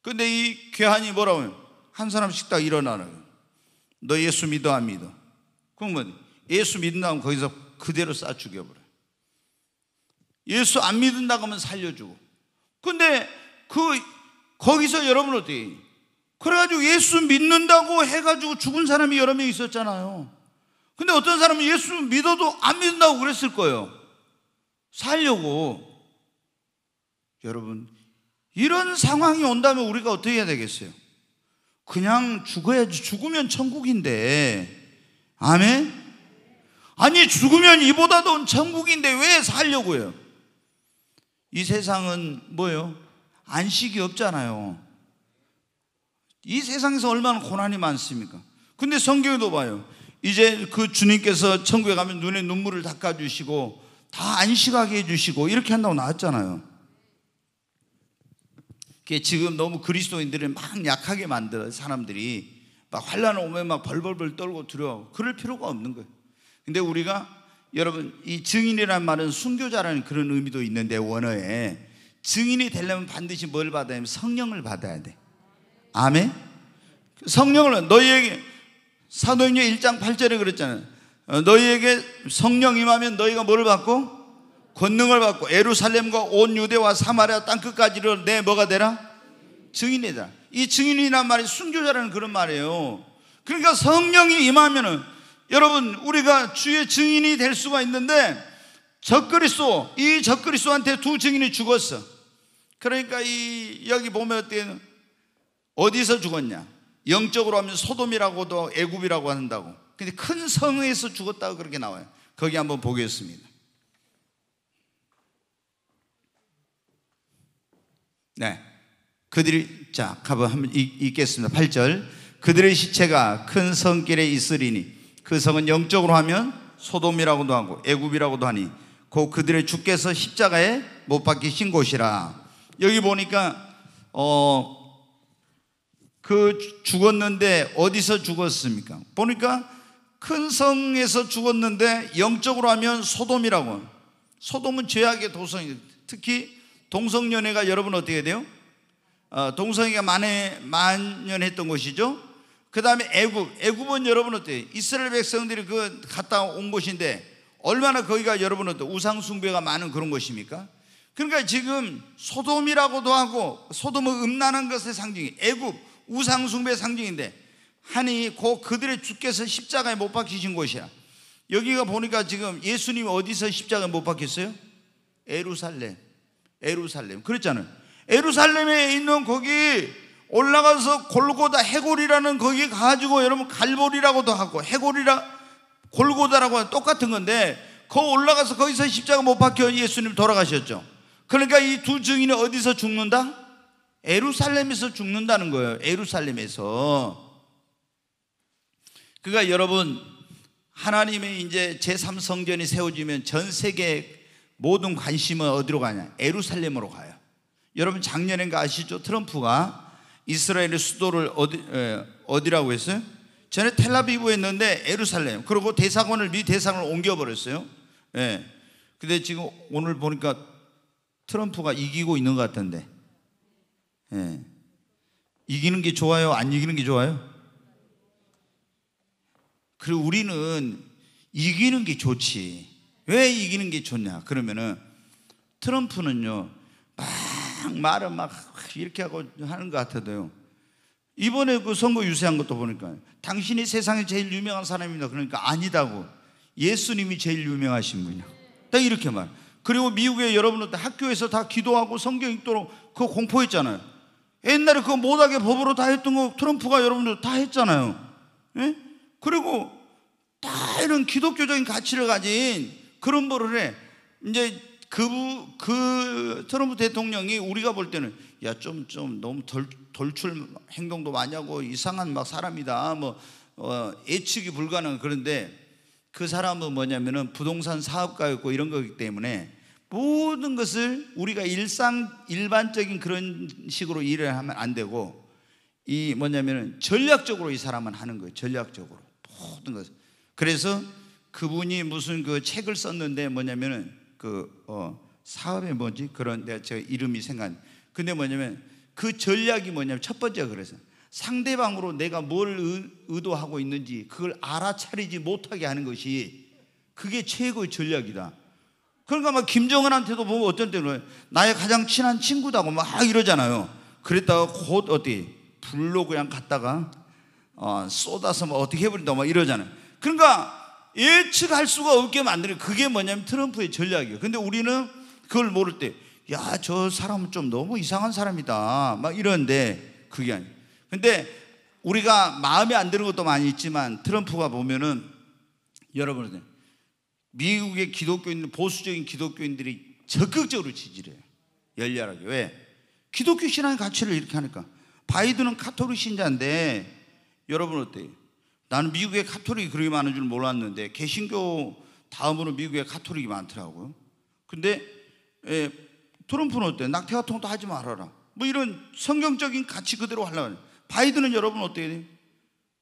근데 이 괴한이 뭐라고 해요? 한 사람씩 딱 일어나라고. 너 예수 믿어 안 믿어? 그러면 예수 믿는다면 거기서 그대로 쏴 죽여버려. 예수 안 믿는다고 하면 살려주고. 근데 그, 거기서 여러분 어디? 그래가지고 예수 믿는다고 해가지고 죽은 사람이 여러 명 있었잖아요. 근데 어떤 사람은 예수 믿어도 안 믿는다고 그랬을 거예요. 살려고. 여러분, 이런 상황이 온다면 우리가 어떻게 해야 되겠어요? 그냥 죽어야지. 죽으면 천국인데. 아멘? 아니, 죽으면 이보다 더 천국인데 왜 살려고 해요? 이 세상은 뭐예요? 안식이 없잖아요. 이 세상에서 얼마나 고난이 많습니까? 근데 성경에도 봐요. 이제 그 주님께서 천국에 가면 눈에 눈물을 닦아주시고 다 안식하게 해주시고 이렇게 한다고 나왔잖아요. 그게 지금 너무 그리스도인들을 막 약하게 만들어 사람들이 막 환란 오면 막 벌벌벌 떨고 두려워. 그럴 필요가 없는 거예요. 근데 우리가 여러분 이 증인이란 말은 순교자라는 그런 의미도 있는데 원어에 증인이 되려면 반드시 뭘 받아야 하면 성령을 받아야 돼. 아멘. 성령을 너희에게 사도행전 1장 8절에 그랬잖아요. 어, 너희에게 성령 임하면 너희가 뭐를 받고 권능을 받고 에루살렘과 온 유대와 사마리아 땅 끝까지를 내 뭐가 되라? 증인이다. 이 증인이란 말이 순교자라는 그런 말이에요. 그러니까 성령이 임하면은 여러분 우리가 주의 증인이 될 수가 있는데 적그리스도 이 적그리스도한테 두 증인이 죽었어. 그러니까 이 여기 보면 어때요? 어디서 죽었냐? 영적으로 하면 소돔이라고도 애굽이라고 한다고. 근데 큰 성에서 죽었다고 그렇게 나와요. 거기 한번 보겠습니다. 네. 그들이 자, 가보 한번 읽, 겠습니다 8절. 그들의 시체가 큰 성길에 있으리니 그 성은 영적으로 하면 소돔이라고도 하고 애굽이라고도 하니 곧 그들의 주께서 십자가에 못 박히신 곳이라. 여기 보니까 어 그 죽었는데 어디서 죽었습니까? 보니까 큰 성에서 죽었는데 영적으로 하면 소돔이라고. 소돔은 죄악의 도성이 특히 동성연애가 여러분 어떻게 돼요? 어, 동성애가 만에 만연했던 것이죠. 그 다음에 애굽. 애굽은 여러분 어때요? 이스라엘 백성들이 그 갔다 온 곳인데 얼마나 거기가 여러분 어때 우상숭배가 많은 그런 곳입니까? 그러니까 지금 소돔이라고도 하고 소돔의 음란한 것의 상징이 애굽 우상숭배 상징인데 하니 곧 그들의 주께서 십자가에 못 박히신 곳이야. 여기가 보니까 지금 예수님 어디서 십자가에 못 박혔어요? 에루살렘. 에루살렘. 그랬잖아요. 에루살렘에 있는 거기 올라가서 골고다 해골이라는 거기 가지고 여러분 갈보리라고도 하고 해골이라 골고다라고 하는 똑같은 건데 거 올라가서 거기서 십자가 못 박혀 예수님 돌아가셨죠. 그러니까 이 두 증인이 어디서 죽는다? 에루살렘에서 죽는다는 거예요. 에루살렘에서. 그러니까 여러분 하나님의 이제 제3성전이 세워지면 전 세계 모든 관심은 어디로 가냐? 에루살렘으로 가요. 여러분 작년인가 아시죠? 트럼프가 이스라엘의 수도를 어디, 에, 어디라고 했어요? 전에 텔라비브였는데 에루살렘. 그리고 대사관을 미 대사관을 옮겨버렸어요. 예. 근데 지금 오늘 보니까 트럼프가 이기고 있는 것 같은데. 예. 이기는 게 좋아요? 안 이기는 게 좋아요? 그리고 우리는 이기는 게 좋지. 왜 이기는 게 좋냐? 그러면은 트럼프는요, 막 말을 막 이렇게 하고 하는 것 같아도요. 이번에 그 선거 유세한 것도 보니까 당신이 세상에 제일 유명한 사람입니다. 그러니까 아니다고. 예수님이 제일 유명하신 분이야. 딱 이렇게 말. 그리고 미국에 여러분들 학교에서 다 기도하고 성경 읽도록 그 공포했잖아요. 옛날에 그거 못하게 법으로 다 했던 거 트럼프가 여러분들 다 했잖아요. 예? 그리고 다 이런 기독교적인 가치를 가진 그런 거를 해. 이제 그, 그 트럼프 대통령이 우리가 볼 때는 야, 좀, 좀 너무 덜, 덜출 행동도 많이 하고 이상한 막 사람이다. 뭐, 어, 예측이 불가능. 그런데 그 사람은 뭐냐면은 부동산 사업가였고 이런 거기 때문에 모든 것을 우리가 일상, 일반적인 그런 식으로 일을 하면 안 되고 이 뭐냐면은 전략적으로 이 사람은 하는 거예요. 전략적으로. 모든 것을. 그래서 그분이 무슨 그 책을 썼는데 뭐냐면은 그 어, 사업이 뭔지 그런 내가 제 이름이 생각. 근데 뭐냐면 그 전략이 뭐냐면 첫 번째가 그래서 상대방으로 내가 뭘 의도하고 있는지 그걸 알아차리지 못하게 하는 것이 그게 최고의 전략이다. 그러니까 막 김정은한테도 보면 어떤 때는 나의 가장 친한 친구다고 막 이러잖아요. 그랬다가 곧 어디 불로 그냥 갔다가 어, 쏟아서 막 뭐 어떻게 해버린다 막 이러잖아요. 그러니까 예측할 수가 없게 만드는 그게 뭐냐면 트럼프의 전략이에요. 근데 우리는 그걸 모를 때, 야, 저 사람은 좀 너무 이상한 사람이다. 막 이러는데 그게 아니에요. 근데 우리가 마음에 안 드는 것도 많이 있지만 트럼프가 보면은 여러분은 미국의 기독교인, 보수적인 기독교인들이 적극적으로 지지를 해요. 열렬하게. 왜? 기독교 신앙의 가치를 이렇게 하니까. 바이든은 카톨릭 신자인데 여러분 어때요? 나는 미국에 카톨릭이 그렇게 많은 줄 몰랐는데 개신교 다음으로 미국에 카톨릭이 많더라고요. 근데 에, 예, 트럼프는 어때? 낙태 같은 것도 하지 말아라. 뭐 이런 성경적인 가치 그대로 하려면 바이든은 여러분 어떻요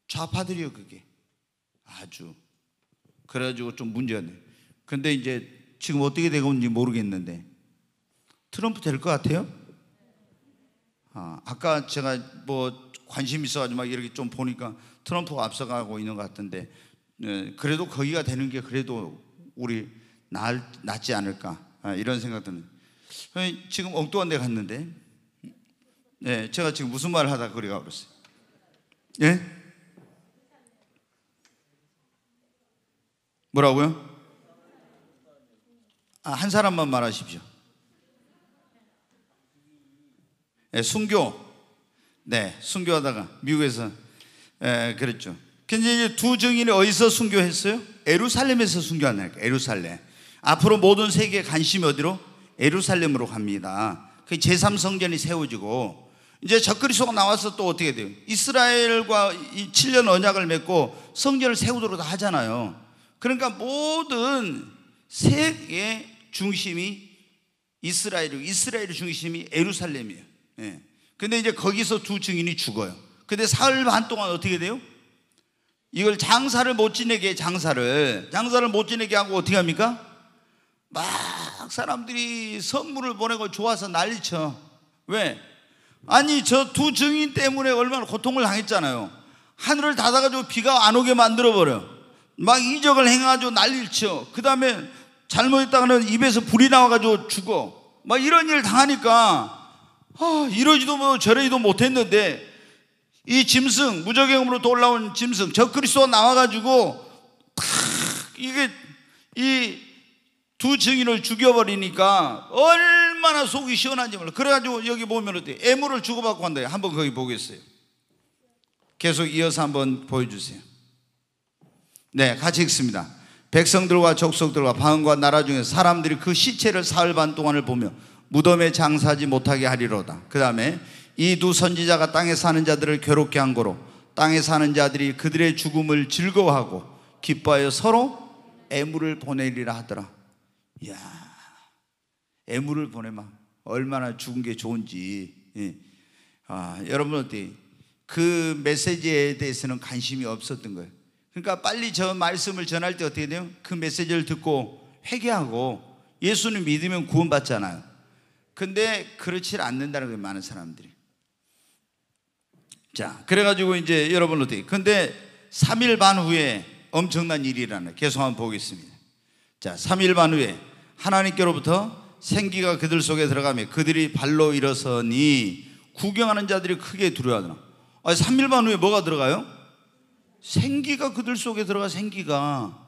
좌파들이요 그게 아주 그래가지고 좀 문제였네. 근데 이제 지금 어떻게 되고 있는지 모르겠는데 트럼프 될 것 같아요? 아, 아까 제가 뭐 관심 있어가지고 막 이렇게 좀 보니까 트럼프가 앞서가고 있는 것 같은데 네, 그래도 거기가 되는 게 그래도 우리 나 낫지 않을까 아, 이런 생각 드는 지금 엉뚱한 데 갔는데 예, 제가 지금 무슨 말을 하다 그래가 그랬어요 예? 뭐라고요? 아, 한 사람만 말하십시오 예, 순교 네, 순교하다가 미국에서 에, 그랬죠. 근데 이제 두 증인이 어디서 순교했어요? 에루살렘에서 순교하는 거 에루살렘. 앞으로 모든 세계의 관심이 어디로? 에루살렘으로 갑니다. 그 제3성전이 세워지고 이제 적그리스도가 나와서 또 어떻게 돼요? 이스라엘과 7년 언약을 맺고 성전을 세우도록 다 하잖아요. 그러니까 모든 세계 중심이 이스라엘이고 이스라엘 중심이 에루살렘이에요. 예. 근데 이제 거기서 두 증인이 죽어요. 근데 사흘 반 동안 어떻게 돼요? 이걸 장사를 못 지내게 장사를 장사를 못 지내게 하고 어떻게 합니까? 막 사람들이 선물을 보내고 좋아서 난리쳐. 왜? 아니 저 두 증인 때문에 얼마나 고통을 당했잖아요. 하늘을 닫아가지고 비가 안 오게 만들어 버려. 막 이적을 행해가지고 난리를 쳐. 그 다음에 잘못했다가는 입에서 불이 나와가지고 죽어. 막 이런 일 당하니까 아, 이러지도 뭐 저러지도 못했는데 이 짐승 무적행으로 돌아온 짐승 저 그리스도 나와가지고 탁 이게 이 두 증인을 죽여버리니까 얼마나 속이 시원한지 몰라. 그래가지고 여기 보면 어때? 애물을 주고받고 한다. 한번 거기 보겠어요. 계속 이어서 한번 보여주세요. 네, 같이 읽습니다. 백성들과 족속들과 방과 나라 중에 사람들이 그 시체를 사흘 반 동안을 보며 무덤에 장사하지 못하게 하리로다. 그 다음에 이 두 선지자가 땅에 사는 자들을 괴롭게 한 거로 땅에 사는 자들이 그들의 죽음을 즐거워하고 기뻐하여 서로 애물을 보내리라 하더라. 이야, 애물을 보내마. 얼마나 죽은 게 좋은지. 예. 아, 여러분 어때? 그 메시지에 대해서는 관심이 없었던 거예요. 그러니까 빨리 저 말씀을 전할 때 어떻게 돼요? 그 메시지를 듣고 회개하고 예수는 믿으면 구원받잖아요. 근데 그렇지 않는다는 거예요, 많은 사람들이. 자, 그래가지고 이제 여러분 어떻게, 근데 3일 반 후에 엄청난 일이라는, 계속 한번 보겠습니다. 자, 3일 반 후에 하나님께로부터 생기가 그들 속에 들어가며 그들이 발로 일어서니 구경하는 자들이 크게 두려워하더라. 아, 3일 반 후에 뭐가 들어가요? 생기가 그들 속에 들어가 생기가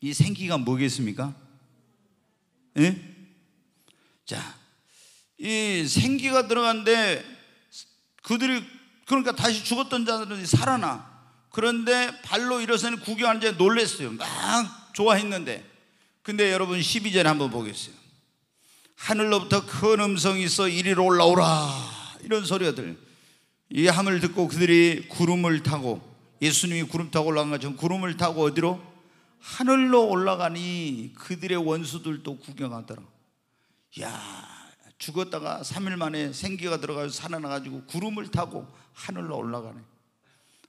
이 생기가 뭐겠습니까? 예? 자, 이 생기가 들어간데 그들이 그러니까 다시 죽었던 자들은 살아나. 그런데 발로 일어서는 구경하는 자 놀랬어요. 막 좋아했는데. 근데 여러분 12절에 한번 보겠어요. 하늘로부터 큰 음성이 있어 이리로 올라오라. 이런 소리가 들. 이 함을 듣고 그들이 구름을 타고 예수님이 구름 타고 올라간 것처럼 구름을 타고 어디로? 하늘로 올라가니 그들의 원수들도 구경하더라. 야 죽었다가 3일 만에 생기가 들어가서 살아나가지고 구름을 타고 하늘로 올라가네.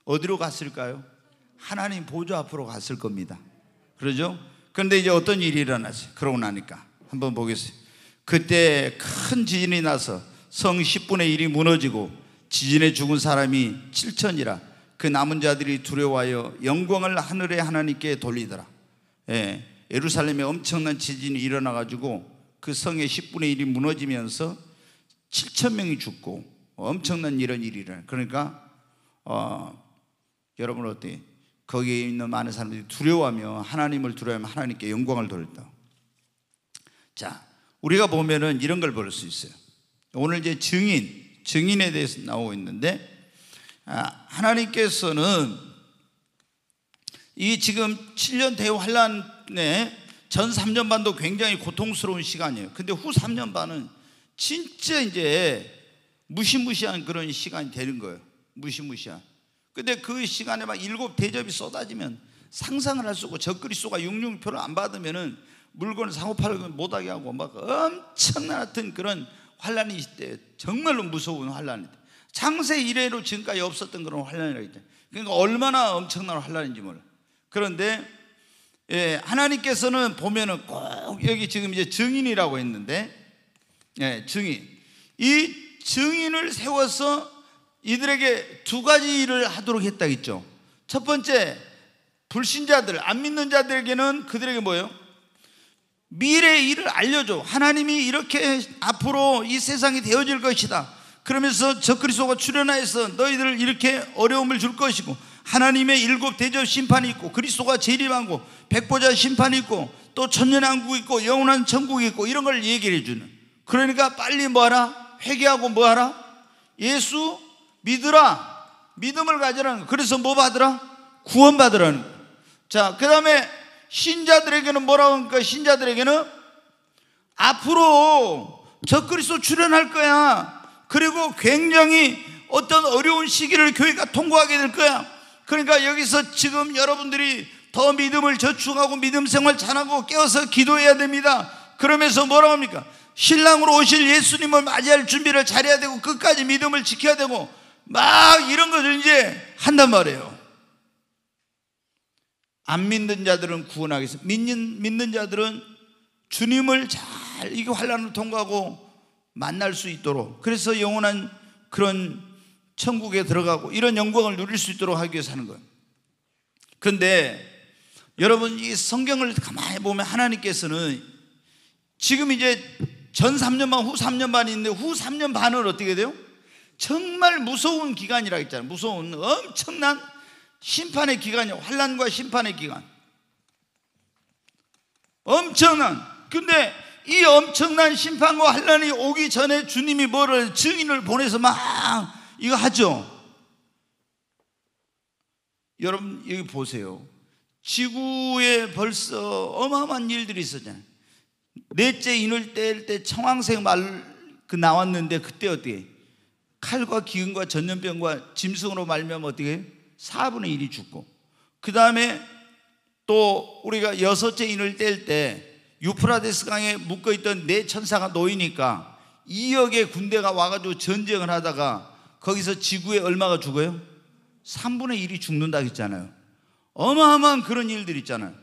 어디로 갔을까요? 하나님 보좌 앞으로 갔을 겁니다. 그러죠? 그런데 이제 어떤 일이 일어나지 그러고 나니까. 한번 보겠습니다 그때 큰 지진이 나서 성 10분의 1이 무너지고 지진에 죽은 사람이 7천이라 그 남은 자들이 두려워하여 영광을 하늘의 하나님께 돌리더라. 예, 예루살렘에 엄청난 지진이 일어나가지고 그 성의 10분의 1이 무너지면서 7천 명이 죽고 엄청난 이런 일이 일어나. 그러니까 어, 여러분 어때? 거기에 있는 많은 사람들이 두려워하며 하나님을 두려워하며 하나님께 영광을 돌렸다. 자, 우리가 보면은 이런 걸 볼 수 있어요. 오늘 이제 증인, 증인에 대해서 나오고 있는데 아, 하나님께서는 이 지금 7년 대환란에 전 3년 반도 굉장히 고통스러운 시간이에요. 근데 후 3년 반은 진짜 이제 무시무시한 그런 시간이 되는 거예요. 무시무시한. 근데 그 시간에 막 일곱 대접이 쏟아지면 상상을 할 수 없고 적그리스도가 6 6표를안 받으면은 물건을 상고 팔고 못하게 하고 막 엄청난 같은 그런 환란이 있대. 정말로 무서운 환란이 돼. 창세 이래로 지금까지 없었던 그런 환란이라고 했대. 그러니까 얼마나 엄청난 환란인지 몰라. 그런데 예, 하나님께서는 보면은 꼭 여기 지금 이제 증인이라고 했는데, 예, 증인. 이 증인을 세워서 이들에게 두 가지 일을 하도록 했다겠죠. 첫 번째, 불신자들, 안 믿는 자들에게는 그들에게 뭐예요? 미래의 일을 알려줘. 하나님이 이렇게 앞으로 이 세상이 되어질 것이다. 그러면서 저그리스도가 출현하여서 너희들을 이렇게 어려움을 줄 것이고 하나님의 일곱 대접 심판이 있고 그리스도가 재림하고 백보자 심판이 있고 또 천년왕국이 있고 영원한 천국이 있고 이런 걸 얘기를 해주는 그러니까 빨리 뭐하라 회개하고 뭐하라 예수 믿으라 믿음을 가져라는 거. 그래서 뭐 받으라 구원 받으라는 거. 자 그다음에 신자들에게는 뭐라고 하니까 신자들에게는 앞으로 저 그리스도 출연할 거야 그리고 굉장히 어떤 어려운 시기를 교회가 통과하게 될 거야 그러니까 여기서 지금 여러분들이 더 믿음을 저축하고 믿음 생활 잘하고 깨어서 기도해야 됩니다. 그러면서 뭐라고 합니까? 신랑으로 오실 예수님을 맞이할 준비를 잘해야 되고 끝까지 믿음을 지켜야 되고 막 이런 것을 이제 한단 말이에요. 안 믿는 자들은 구원하겠어. 믿는 믿는 자들은 주님을 잘 이게 환란을 통과하고 만날 수 있도록 그래서 영원한 그런 천국에 들어가고 이런 영광을 누릴 수 있도록 하기 위해서 하는 거예요. 그런데 여러분 이 성경을 가만히 보면 하나님께서는 지금 이제 전 3년 반, 후 3년 반이 있는데 후 3년 반은 어떻게 돼요? 정말 무서운 기간이라 했잖아요. 무서운 엄청난 심판의 기간이요. 환란과 심판의 기간. 엄청난. 근데 이 엄청난 심판과 환란이 오기 전에 주님이 뭐를 증인을 보내서 막 이거 하죠. 여러분 여기 보세요. 지구에 벌써 어마어마한 일들이 있었잖아요. 넷째 인을 뗄 때 청황색 말 그 나왔는데 그때 어떻게 칼과 기근과 전염병과 짐승으로 말면 어떻게 해 4분의 1이 죽고 그 다음에 또 우리가 여섯째 인을 뗄 때 유프라데스 강에 묶어있던 네 천사가 놓이니까 2억의 군대가 와가지고 전쟁을 하다가 거기서 지구에 얼마가 죽어요? 3분의 1이 죽는다 했잖아요. 어마어마한 그런 일들 있잖아요.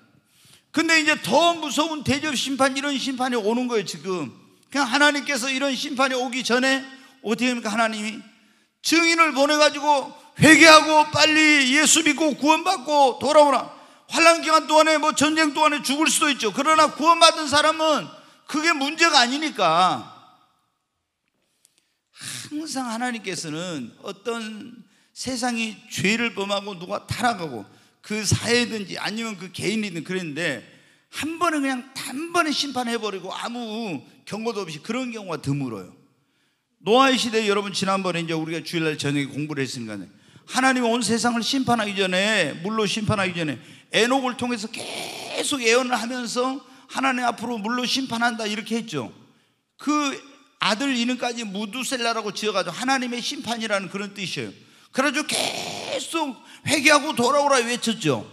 근데 이제 더 무서운 대접 심판 이런 심판이 오는 거예요, 지금. 그냥 하나님께서 이런 심판이 오기 전에 어떻게 합니까? 하나님이 증인을 보내가지고 회개하고 빨리 예수 믿고 구원받고 돌아오라. 환란 기간 동안에 뭐 전쟁 동안에 죽을 수도 있죠. 그러나 구원받은 사람은 그게 문제가 아니니까 항상 하나님께서는 어떤 세상이 죄를 범하고 누가 타락하고 그 사회든지 아니면 그 개인이든 그랬는데 한번은 그냥 단번에 심판해버리고 아무 경고도 없이 그런 경우가 드물어요. 노아의 시대 여러분 지난번에 이제 우리가 주일날 저녁에 공부를 했으니까 네. 하나님 온 세상을 심판하기 전에 물로 심판하기 전에 에녹을 통해서 계속 예언을 하면서 하나님 앞으로 물로 심판한다 이렇게 했죠. 그 아들 이름까지 무두셀라라고 지어가지고 하나님의 심판이라는 그런 뜻이에요. 그래가 계속 회개하고 돌아오라 외쳤죠.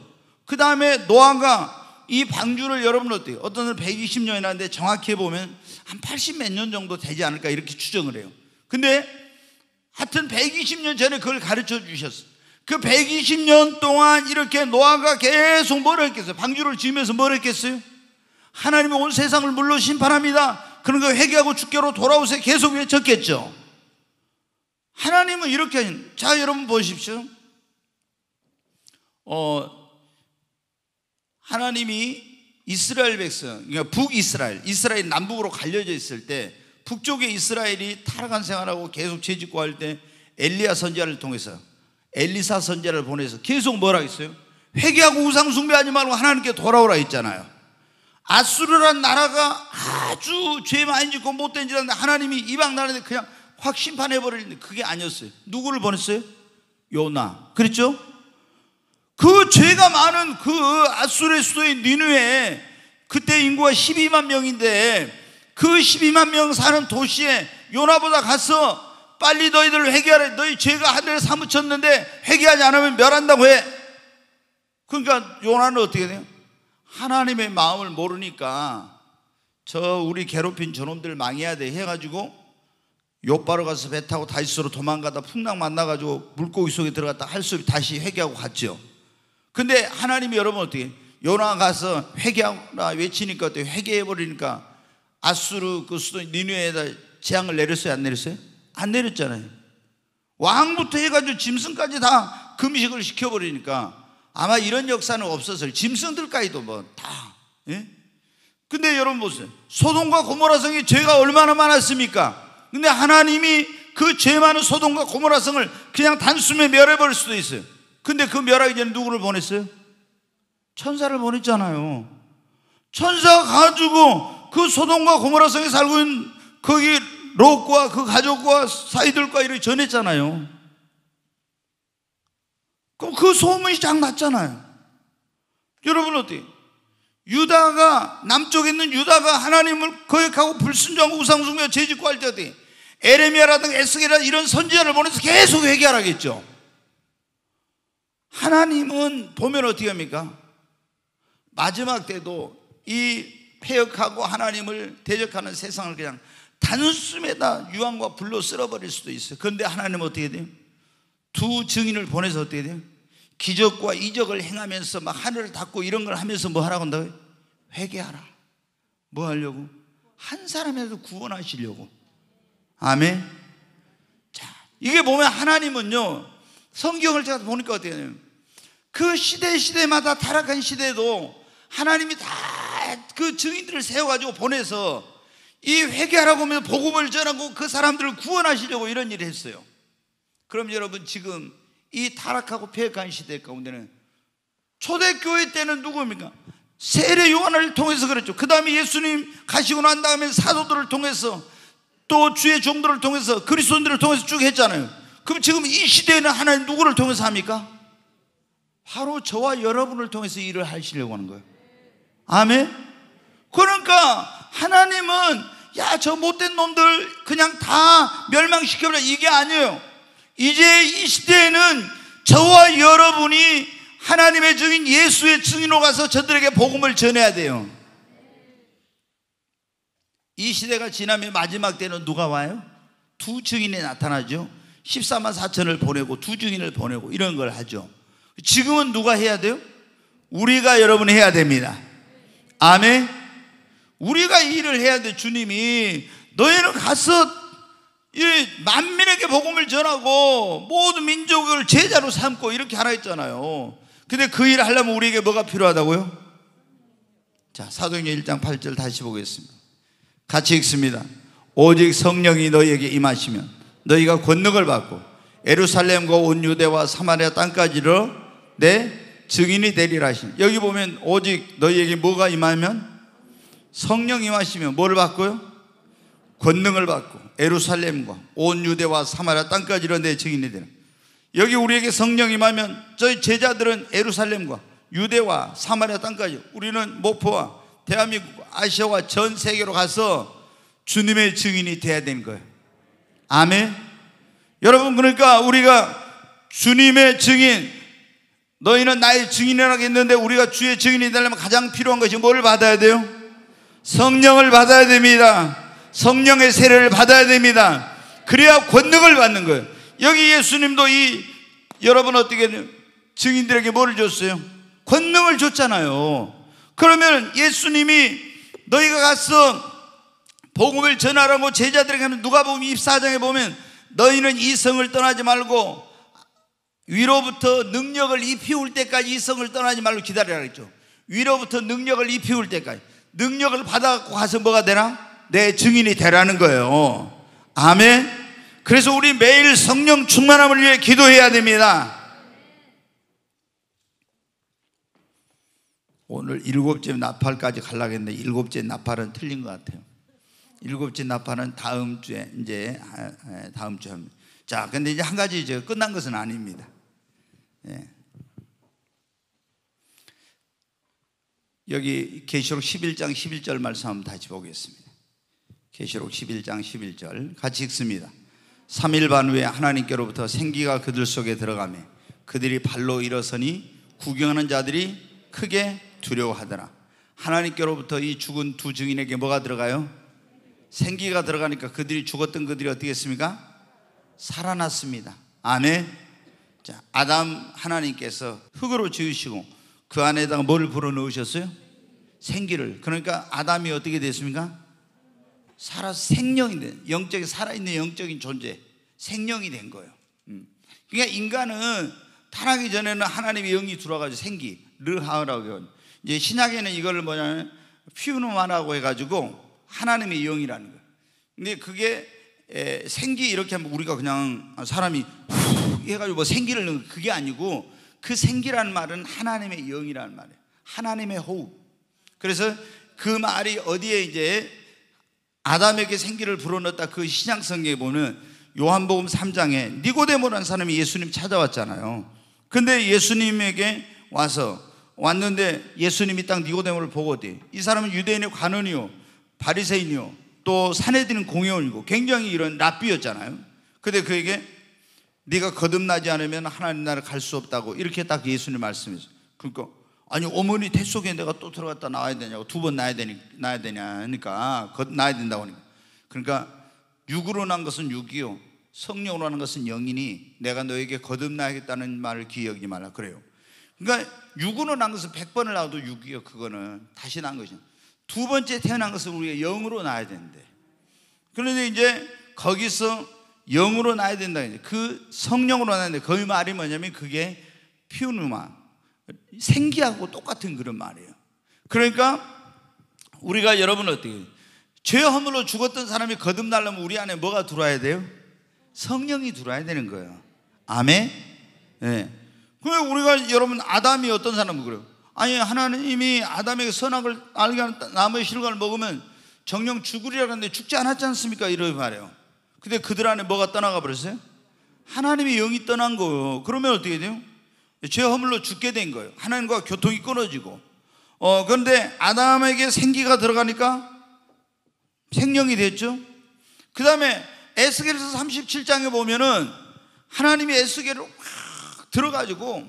그 다음에 노아가 이 방주를 여러분 어때요? 어떤 날 120년이 나는데 정확히 보면 한 80몇 년 정도 되지 않을까 이렇게 추정을 해요. 근데 하여튼 120년 전에 그걸 가르쳐 주셨어요. 그 120년 동안 이렇게 노아가 계속 뭘 했겠어요? 방주를 지으면서 뭘 했겠어요? 하나님은 온 세상을 물로 심판합니다. 그런 거 회개하고 주께로 돌아오세요. 계속 외쳤겠죠. 하나님은 이렇게 하신. 자, 여러분 보십시오. 어, 하나님이 이스라엘 백성, 그러니까 북이스라엘, 이스라엘 남북으로 갈려져 있을 때 북쪽의 이스라엘이 타락한 생활하고 계속 죄짓고 할 때 엘리야 선자를 통해서 엘리사 선자를 보내서 계속 뭐라 했어요? 회개하고 우상 숭배하지 말고 하나님께 돌아오라 했잖아요. 아수르란 나라가 아주 죄 많이 짓고 못된 지라는데 하나님이 이방 나라에 그냥 확 심판해 버리는데 그게 아니었어요. 누구를 보냈어요? 요나. 그랬죠? 그 죄가 많은 그 아수르의 수도인 니누에 그때 인구가 12만 명인데 그 12만 명 사는 도시에 요나보다 가서 빨리 너희들 회개하래. 너희 죄가 하늘에 사무쳤는데 회개하지 않으면 멸한다고 해. 그러니까 요나는 어떻게 돼요? 하나님의 마음을 모르니까 저 우리 괴롭힌 저놈들 망해야 돼 해가지고 요바로 가서 배 타고 다시스로 도망가다 풍랑 만나가지고 물고기 속에 들어갔다 할 수 없이 다시 회개하고 갔죠. 근데 하나님이 여러분 어떻게 요나 가서 회개하라 외치니까 어떻게 회개해 버리니까 아수르 그 수도 니누에다 재앙을 내렸어요 안 내렸어요? 안 내렸잖아요. 왕부터 해가지고 짐승까지 다 금식을 시켜버리니까 아마 이런 역사는 없었을 짐승들까지도 뭐 다. 예? 근데 여러분 보세요. 소동과 고모라성의 죄가 얼마나 많았습니까? 근데 하나님이 그 죄 많은 소동과 고모라성을 그냥 단숨에 멸해버릴 수도 있어요. 근데 그 멸하기 전에 누구를 보냈어요? 천사를 보냈잖아요. 천사 가지고 그소동과 고모라성에 살고 있는 거기 롯과 그 가족과 사이들과 이렇게 전했잖아요. 그 소문이 쫙 났잖아요. 여러분 어디? 유다가 남쪽에 있는 유다가 하나님을 거역하고 불순종하고 우상숭배하 죄고할 때 어디? 에레미아라든가 에스겔라 이런 선지자를 보내서 계속 회개하라겠죠. 하나님은 보면 어떻게 합니까? 마지막 때도 이 폐역하고 하나님을 대적하는 세상을 그냥 단숨에다 유황과 불로 쓸어버릴 수도 있어요. 그런데 하나님 어떻게 돼요? 두 증인을 보내서 어떻게 돼요? 기적과 이적을 행하면서 막 하늘을 닫고 이런 걸 하면서 뭐 하라고 한다고요? 회개하라. 뭐 하려고? 한 사람이라도 구원하시려고. 아멘. 자, 이게 보면 하나님은요, 성경을 제가 보니까 어떻게 되냐면, 그 시대 시대마다 타락한 시대도 하나님이 다 그 증인들을 세워가지고 보내서 이 회개하라고 하면 복음을 전하고 그 사람들을 구원하시려고 이런 일을 했어요. 그럼 여러분 지금 이 타락하고 폐역한 시대 가운데는 초대교회 때는 누구입니까? 세례 요한을 통해서 그랬죠. 그 다음에 예수님 가시고 난 다음에 사도들을 통해서 또 주의 종들을 통해서 그리스도인들을 통해서 쭉 했잖아요. 그럼 지금 이 시대에는 하나님 누구를 통해서 합니까? 바로 저와 여러분을 통해서 일을 하시려고 하는 거예요. 아멘. 그러니까 하나님은 야, 저 못된 놈들 그냥 다 멸망시켜버려. 이게 아니에요. 이제 이 시대에는 저와 여러분이 하나님의 증인 예수의 증인으로 가서 저들에게 복음을 전해야 돼요. 이 시대가 지나면 마지막 때는 누가 와요? 두 증인이 나타나죠. 14만 4천을 보내고 두 증인을 보내고 이런 걸 하죠. 지금은 누가 해야 돼요? 우리가 여러분 해야 됩니다. 아멘. 우리가 일을 해야 돼. 주님이 너희는 가서 이 만민에게 복음을 전하고 모든 민족을 제자로 삼고 이렇게 하라 했잖아요. 근데 그 일을 하려면 우리에게 뭐가 필요하다고요? 자, 사도행전 1장 8절 다시 보겠습니다. 같이 읽습니다. 오직 성령이 너희에게 임하시면 너희가 권능을 받고 에루살렘과 온 유대와 사마리아 땅까지를 내 증인이 되리라 하신 여기 보면 오직 너희에게 뭐가 임하면 성령 이 임하시면 뭐를 받고요? 권능을 받고 에루살렘과 온 유대와 사마리아 땅까지 이런 내 증인이 되는 여기 우리에게 성령이 임하면 저희 제자들은 에루살렘과 유대와 사마리아 땅까지 우리는 목포와 대한민국 아시아와 전 세계로 가서 주님의 증인이 돼야 되는 거예요 아멘 여러분 그러니까 우리가 주님의 증인 너희는 나의 증인이라고 했는데 우리가 주의 증인이 되려면 가장 필요한 것이 뭐를 받아야 돼요? 성령을 받아야 됩니다 성령의 세례를 받아야 됩니다. 그래야 권능을 받는 거예요. 여기 예수님도 이 여러분 어떻게 증인들에게 뭐를 줬어요? 권능을 줬잖아요. 그러면 예수님이 너희가 가서 복음을 전하라고 뭐 제자들에게 하면 누가 보면 24장에 보면 너희는 이 성을 떠나지 말고 위로부터 능력을 입히울 때까지 이 성을 떠나지 말고 기다리라 그죠 위로부터 능력을 입히울 때까지 능력을 받아갖고 가서 뭐가 되나? 내 증인이 되라는 거예요. 아멘. 그래서 우리 매일 성령 충만함을 위해 기도해야 됩니다. 오늘 일곱째 나팔까지 가려고 는데 일곱째 나팔은 틀린 것 같아요. 일곱째 나팔은 다음 주에 이제 아, 아, 다음 주에 자, 근데 이제 한 가지 이제 끝난 것은 아닙니다. 예. 여기 계시록 11장 11절 말씀 한번 다시 보겠습니다. 계시록 11장 11절 같이 읽습니다. 3일 반 후에 하나님께로부터 생기가 그들 속에 들어가며 그들이 발로 일어서니 구경하는 자들이 크게 두려워하더라. 하나님께로부터 이 죽은 두 증인에게 뭐가 들어가요? 생기가 들어가니까 그들이 죽었던 그들이 어떻게 했습니까? 살아났습니다. 안에 자, 아담 하나님께서 흙으로 지으시고 그 안에다가 뭐 불어 넣으셨어요? 생기를. 그러니까 아담이 어떻게 됐습니까? 살아서 생명이 된 영적인 살아있는 영적인 존재 생명이 된 거예요. 음. 그러니까 인간은 타락하 전에는 하나님의 영이 들어와가지고 생기 르하라고 이제 신약에는 이걸 뭐냐면 피우마라고 해가지고 하나님의 영이라는 거예요. 근데 그게 에, 생기 이렇게 하면 우리가 그냥 사람이 해가지고 뭐 생기를 넣는 그게 아니고 그 생기라는 말은 하나님의 영이라는 말이에요. 하나님의 호흡. 그래서 그 말이 어디에 이제 아담에게 생기를 불어넣었다 그 신약성경에 보면 요한복음 3장에 니고데모라는 사람이 예수님 찾아왔잖아요. 근데 예수님에게 와서 왔는데 예수님이 딱 니고데모를 보거디 이 사람은 유대인의 관원이요 바리새인이요 또 산에 드는 공연이고 굉장히 이런 랍비였잖아요. 근데 그에게 네가 거듭나지 않으면 하나님 나라 갈 수 없다고 이렇게 딱 예수님 말씀이죠. 그러니까 아니 어머니 태 속에 내가 또 들어갔다 나와야 되냐고 두 번 나야 되니 나야 되냐니까 그러니까 그 나야 된다고 하니까 그러니까 육으로 난 것은 육이요 성령으로 난 것은 영이니 내가 너에게 거듭나야겠다는 말을 기억하지 말라 그래요. 그러니까 육으로 난 것은 백번을 나와도 육이요 그거는 다시 난 것이. 두 번째 태어난 것은 우리가 영으로 나야 되는데. 그런데 이제 거기서 영으로 나야 된다. 그 성령으로 나는데 그 말이 뭐냐면 그게 피우누마 생기하고 똑같은 그런 말이에요. 그러니까 우리가 여러분 어떻게 죄허물로 죽었던 사람이 거듭나려면 우리 안에 뭐가 들어와야 돼요? 성령이 들어와야 되는 거예요. 아멘. 예. 네. 그럼 우리가 여러분 아담이 어떤 사람은 그래요? 아니 하나님이 아담에게 선악을 알게 하는 나무의 실과를 먹으면 정령 죽으리라 는데 죽지 않았지 않습니까? 이런 말이에요. 근데 그들 안에 뭐가 떠나가 버렸어요? 하나님의 영이 떠난 거예요. 그러면 어떻게 돼요? 죄 허물로 죽게 된 거예요. 하나님과 교통이 끊어지고. 어, 그런데 아담에게 생기가 들어가니까 생명이 됐죠. 그 다음에 에스겔에서 37장에 보면은 하나님이 에스겔을 확 들어가지고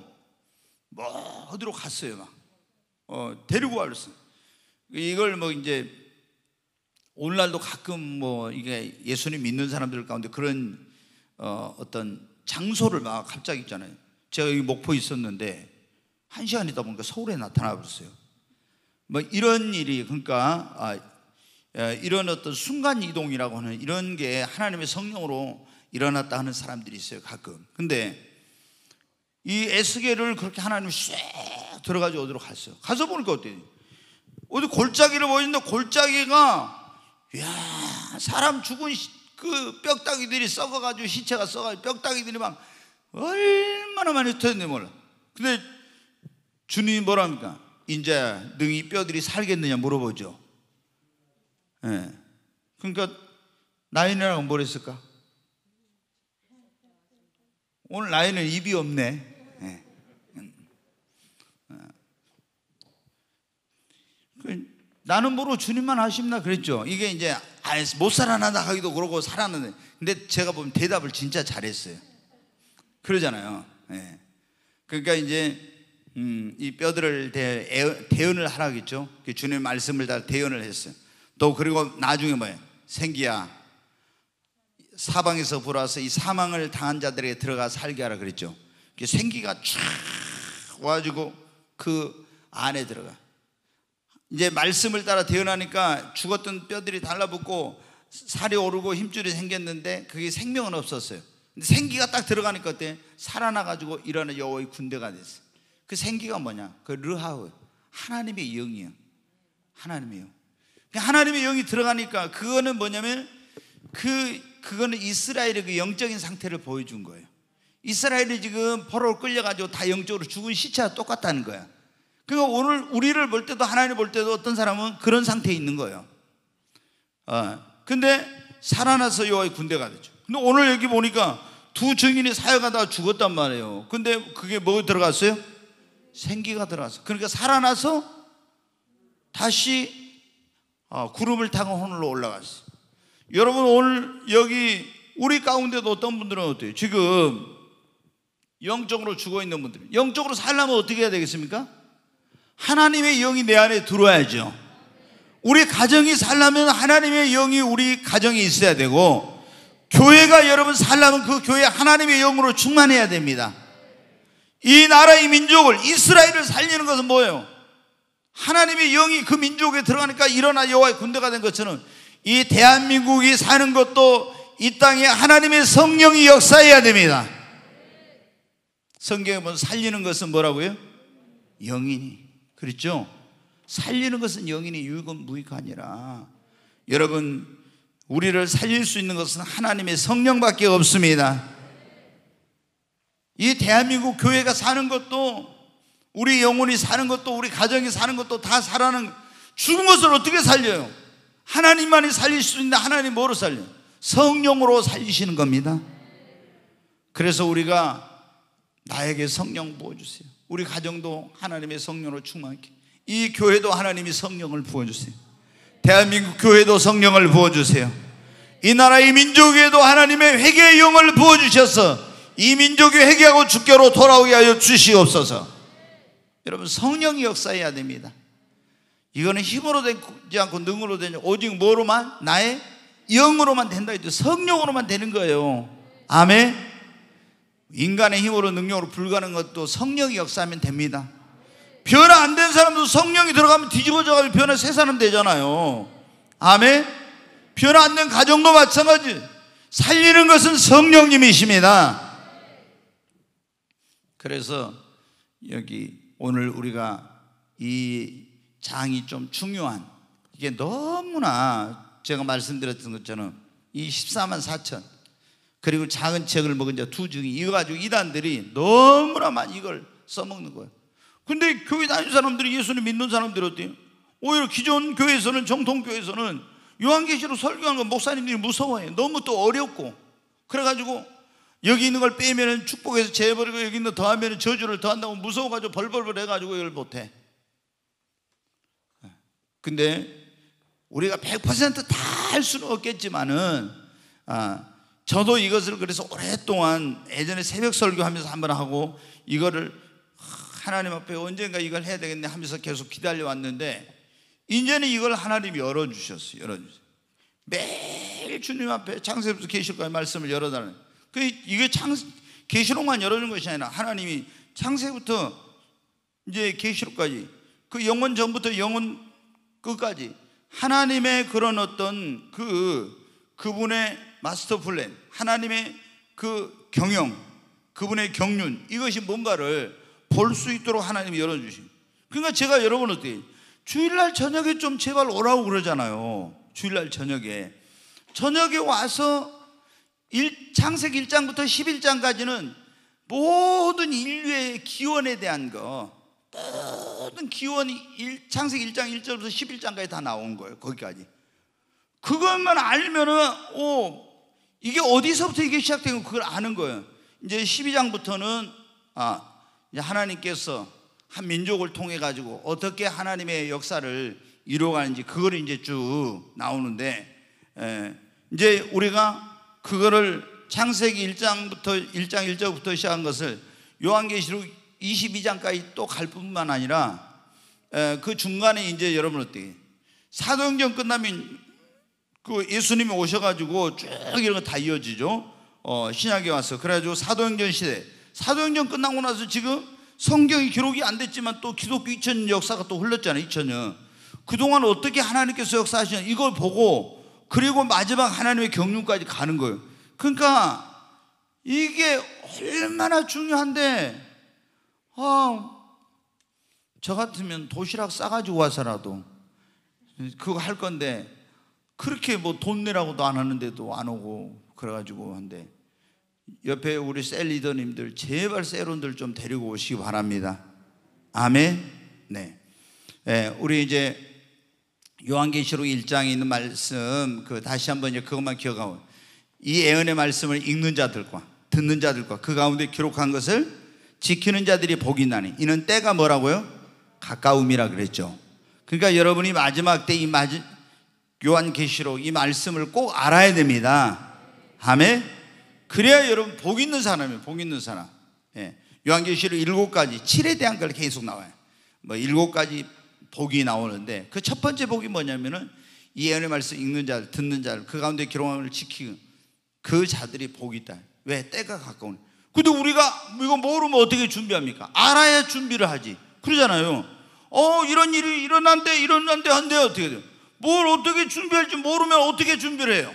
뭐 어디로 갔어요 막 어, 데리고 왔어요. 이걸 뭐 이제 오늘날도 가끔 뭐 이게 예수님 믿는 사람들 가운데 그런 어, 어떤 장소를 막 갑자기 있잖아요. 제가 여기 목포에 있었는데 한 시간 있다 보니까 서울에 나타나 버렸어요. 뭐 이런 일이 그러니까 아, 예, 이런 어떤 순간 이동이라고 하는 이런 게 하나님의 성령으로 일어났다 하는 사람들이 있어요 가끔. 근데 이 에스겔을 그렇게 하나님이 쑥들어가지 어디로 갔어요. 가서 보니까 어때? 어디 골짜기를 보이는데 골짜기가 야 사람 죽은 그 뼈다귀들이 썩어가지고 시체가 썩어 뼈다귀들이 막 얼마나 많이 터졌는지 몰라. 근데 주님이 뭐랍니까? 이제 능이 뼈들이 살겠느냐 물어보죠. 예. 그러니까 나인이라고 뭐랬을까? 오늘 나인은 입이 없네. 예. 예. 그 나는 모르고 주님만 하십니다 그랬죠. 이게 이제 아, 못 살아나다 하기도 그러고 살았는데 근데 제가 보면 대답을 진짜 잘했어요. 그러잖아요. 예. 그러니까 이제 음, 이 뼈들을 대, 대연을 하라겠죠. 그 주님 말씀을 다 대연을 했어요. 또 그리고 나중에 뭐예요? 생기야. 사방에서 불어와서 이 사망을 당한 자들에게 들어가 살게 하라 그랬죠. 그 생기가 쫙 와가지고 그 안에 들어가. 이제 말씀을 따라 태어나니까 죽었던 뼈들이 달라붙고 살이 오르고 힘줄이 생겼는데 그게 생명은 없었어요. 근데 생기가 딱 들어가니까 어때? 살아나가지고 일하는 여호의 군대가 됐어. 그 생기가 뭐냐? 그 르하우 하나님의 영이요. 하나님이요. 하나님의 영이 들어가니까 그거는 뭐냐면 그 그거는 이스라엘의 그 영적인 상태를 보여준 거예요. 이스라엘이 지금 포로로 끌려가지고 다 영적으로 죽은 시체와 똑같다는 거야. 그러니까 오늘 우리를 볼 때도 하나님 볼 때도 어떤 사람은 그런 상태에 있는 거예요. 어. 근데 살아나서 요의 군대가 됐죠 근데 오늘 여기 보니까 두 증인이 사역하다가 죽었단 말이에요. 근데 그게 뭐에 들어갔어요? 생기가 들어갔어. 요 그러니까 살아나서 다시 아, 구름을 타고 하늘로 올라갔어. 요 여러분 오늘 여기 우리 가운데도 어떤 분들은 어때요? 지금 영적으로 죽어 있는 분들, 영적으로 살려면 어떻게 해야 되겠습니까? 하나님의 영이 내 안에 들어와야죠. 우리 가정이 살려면 하나님의 영이 우리 가정에 있어야 되고 교회가 여러분 살려면 그 교회 하나님의 영으로 충만해야 됩니다. 이 나라의 민족을 이스라엘을 살리는 것은 뭐예요? 하나님의 영이 그 민족에 들어가니까 일어나 여호와의 군대가 된 것처럼 이 대한민국이 사는 것도 이 땅에 하나님의 성령이 역사해야 됩니다. 성경에 보면 살리는 것은 뭐라고요? 영인이 그렇죠? 살리는 것은 영인이 유익은 무익하니라. 여러분 우리를 살릴 수 있는 것은 하나님의 성령밖에 없습니다. 이 대한민국 교회가 사는 것도 우리 영혼이 사는 것도 우리 가정이 사는 것도 다 살아는 죽은 것을 어떻게 살려요? 하나님만이 살릴 수 있는데 하나님 뭐로 살려? 성령으로 살리시는 겁니다. 그래서 우리가 나에게 성령 부어주세요. 우리 가정도 하나님의 성령으로 충만케. 이 교회도 하나님이 성령을 부어주세요. 대한민국 교회도 성령을 부어주세요. 이 나라의 민족에도 하나님의 회개의 영을 부어주셔서 이 민족이 회개하고 주께로 돌아오게 하여 주시옵소서. 여러분 성령이 역사해야 됩니다. 이거는 힘으로 되지 않고 능으로 되냐 오직 뭐로만 나의 영으로만 된다 이죠 성령으로만 되는 거예요. 아멘. 인간의 힘으로 능력으로 불가능한 것도 성령이 역사하면 됩니다. 변화 안 된 사람도 성령이 들어가면 뒤집어져 가지고 변화 새 사람 되잖아요. 아멘. 변화 안 된 가정도 마찬가지. 살리는 것은 성령님이십니다. 그래서 여기 오늘 우리가 이 장이 좀 중요한 이게 너무나 제가 말씀드렸던 것처럼 이 14만 4천 그리고 작은 책을 먹은 자두 증이 이거 가지고 이단들이 너무나 많이 이걸 써먹는 거예요. 근데 교회 다니는 사람들이 예수님 믿는 사람들이 어때요? 오히려 기존 교회에서는 정통 교회에서는 요한계시록 설교한 거 목사님들이 무서워해. 너무 또 어렵고 그래가지고 여기 있는 걸 빼면은 축복해서 재버리고 여기 있는 더하면은 저주를 더한다고 무서워가지고 벌벌벌 해가지고 이걸 못해. 근데 우리가 100%다 할 수는 없겠지만은 아, 저도 이것을 그래서 오랫동안 예전에 새벽 설교하면서 한번 하고 이거를 하나님 앞에 언젠가 이걸 해야 되겠네 하면서 계속 기다려왔는데 이제는 이걸 하나님이 열어주셨어요. 열어주셨어요. 매일 주님 앞에 창세부터 계실까지 말씀을 열어달라는. 그 이게 창 계시록만 열어준 것이 아니라 하나님이 창세부터 이제 계시록까지 그 영원 전부터 영원 끝까지 하나님의 그런 어떤 그 그분의 마스터 플랜, 하나님의 그 경영, 그분의 경륜 이것이 뭔가를 볼수 있도록 하나님이 열어주신. 그러니까 제가 여러분 어때? 주일날 저녁에 좀 제발 오라고 그러잖아요. 주일날 저녁에. 저녁에 와서 일, 창세 1장부터 11장까지는 모든 인류의 기원에 대한 거, 모든 기원이 일, 창세 1장 1절부터 11장까지 다 나온 거예요. 거기까지. 그것만 알면은, 오, 이게 어디서부터 이게 시작된 거 그걸 아는 거예요. 이제 12장부터는, 아, 하나님께서 한 민족을 통해 가지고 어떻게 하나님의 역사를 이루어가는지 그걸 이제 쭉 나오는데 예, 이제 우리가 그거를 창세기 1장부터 1장 1절부터 시작한 것을 요한계시록 22장까지 또 갈 뿐만 아니라 예, 그 중간에 이제 여러분 어떻 사도행전 끝나면 그 예수님이 오셔가지고 쭉 이런 거 다 이어지죠. 어, 신약에 와서 그래가지고 사도행전 시대 사도행전 끝나고 나서 지금 성경이 기록이 안 됐지만 또 기독교 2000년 역사가 또 흘렀잖아요. 2000년. 그동안 어떻게 하나님께서 역사하시냐 이걸 보고 그리고 마지막 하나님의 경륜까지 가는 거예요. 그러니까 이게 얼마나 중요한데 아, 저 같으면 도시락 싸가지고 와서라도 그거 할 건데 그렇게 뭐 돈 내라고도 안 하는데도 안 오고 그래가지고 한데 옆에 우리 셀 리더님들 제발 셀론들좀 데리고 오시기 바랍니다. 아멘. 네. 네 우리 이제 요한계시록 1장에 있는 말씀 그 다시 한번 이제 그것만 기억하고 이 예언의 말씀을 읽는 자들과 듣는 자들과 그 가운데 기록한 것을 지키는 자들이 복이 나니 이는 때가 뭐라고요? 가까움이라 그랬죠. 그러니까 여러분이 마지막 때 이 마지 요한계시록 이 말씀을 꼭 알아야 됩니다. 아멘. 그래야 여러분 복 있는 사람이에요. 복 있는 사람. 예. 요한계시록 일곱 가지, 칠에 대한 걸 계속 나와요. 뭐 일곱 가지 복이 나오는데 그 첫 번째 복이 뭐냐면은 이예언의 말씀 읽는 자들, 듣는 자들, 그 가운데 기록함을 지키는 그 자들이 복이 있다. 왜? 때가 가까운. 근데 우리가 이거 모르면 어떻게 준비합니까? 알아야 준비를 하지. 그러잖아요. 어, 이런 일이 일어난데, 일어난데 한데 어떻게 돼요? 뭘 어떻게 준비할지 모르면 어떻게 준비를 해요?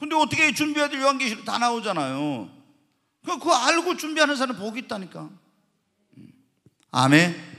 근데 어떻게 준비해야 될 요한계시록 다 나오잖아요. 그, 그 알고 준비하는 사람 복이 있다니까. 음. 아멘.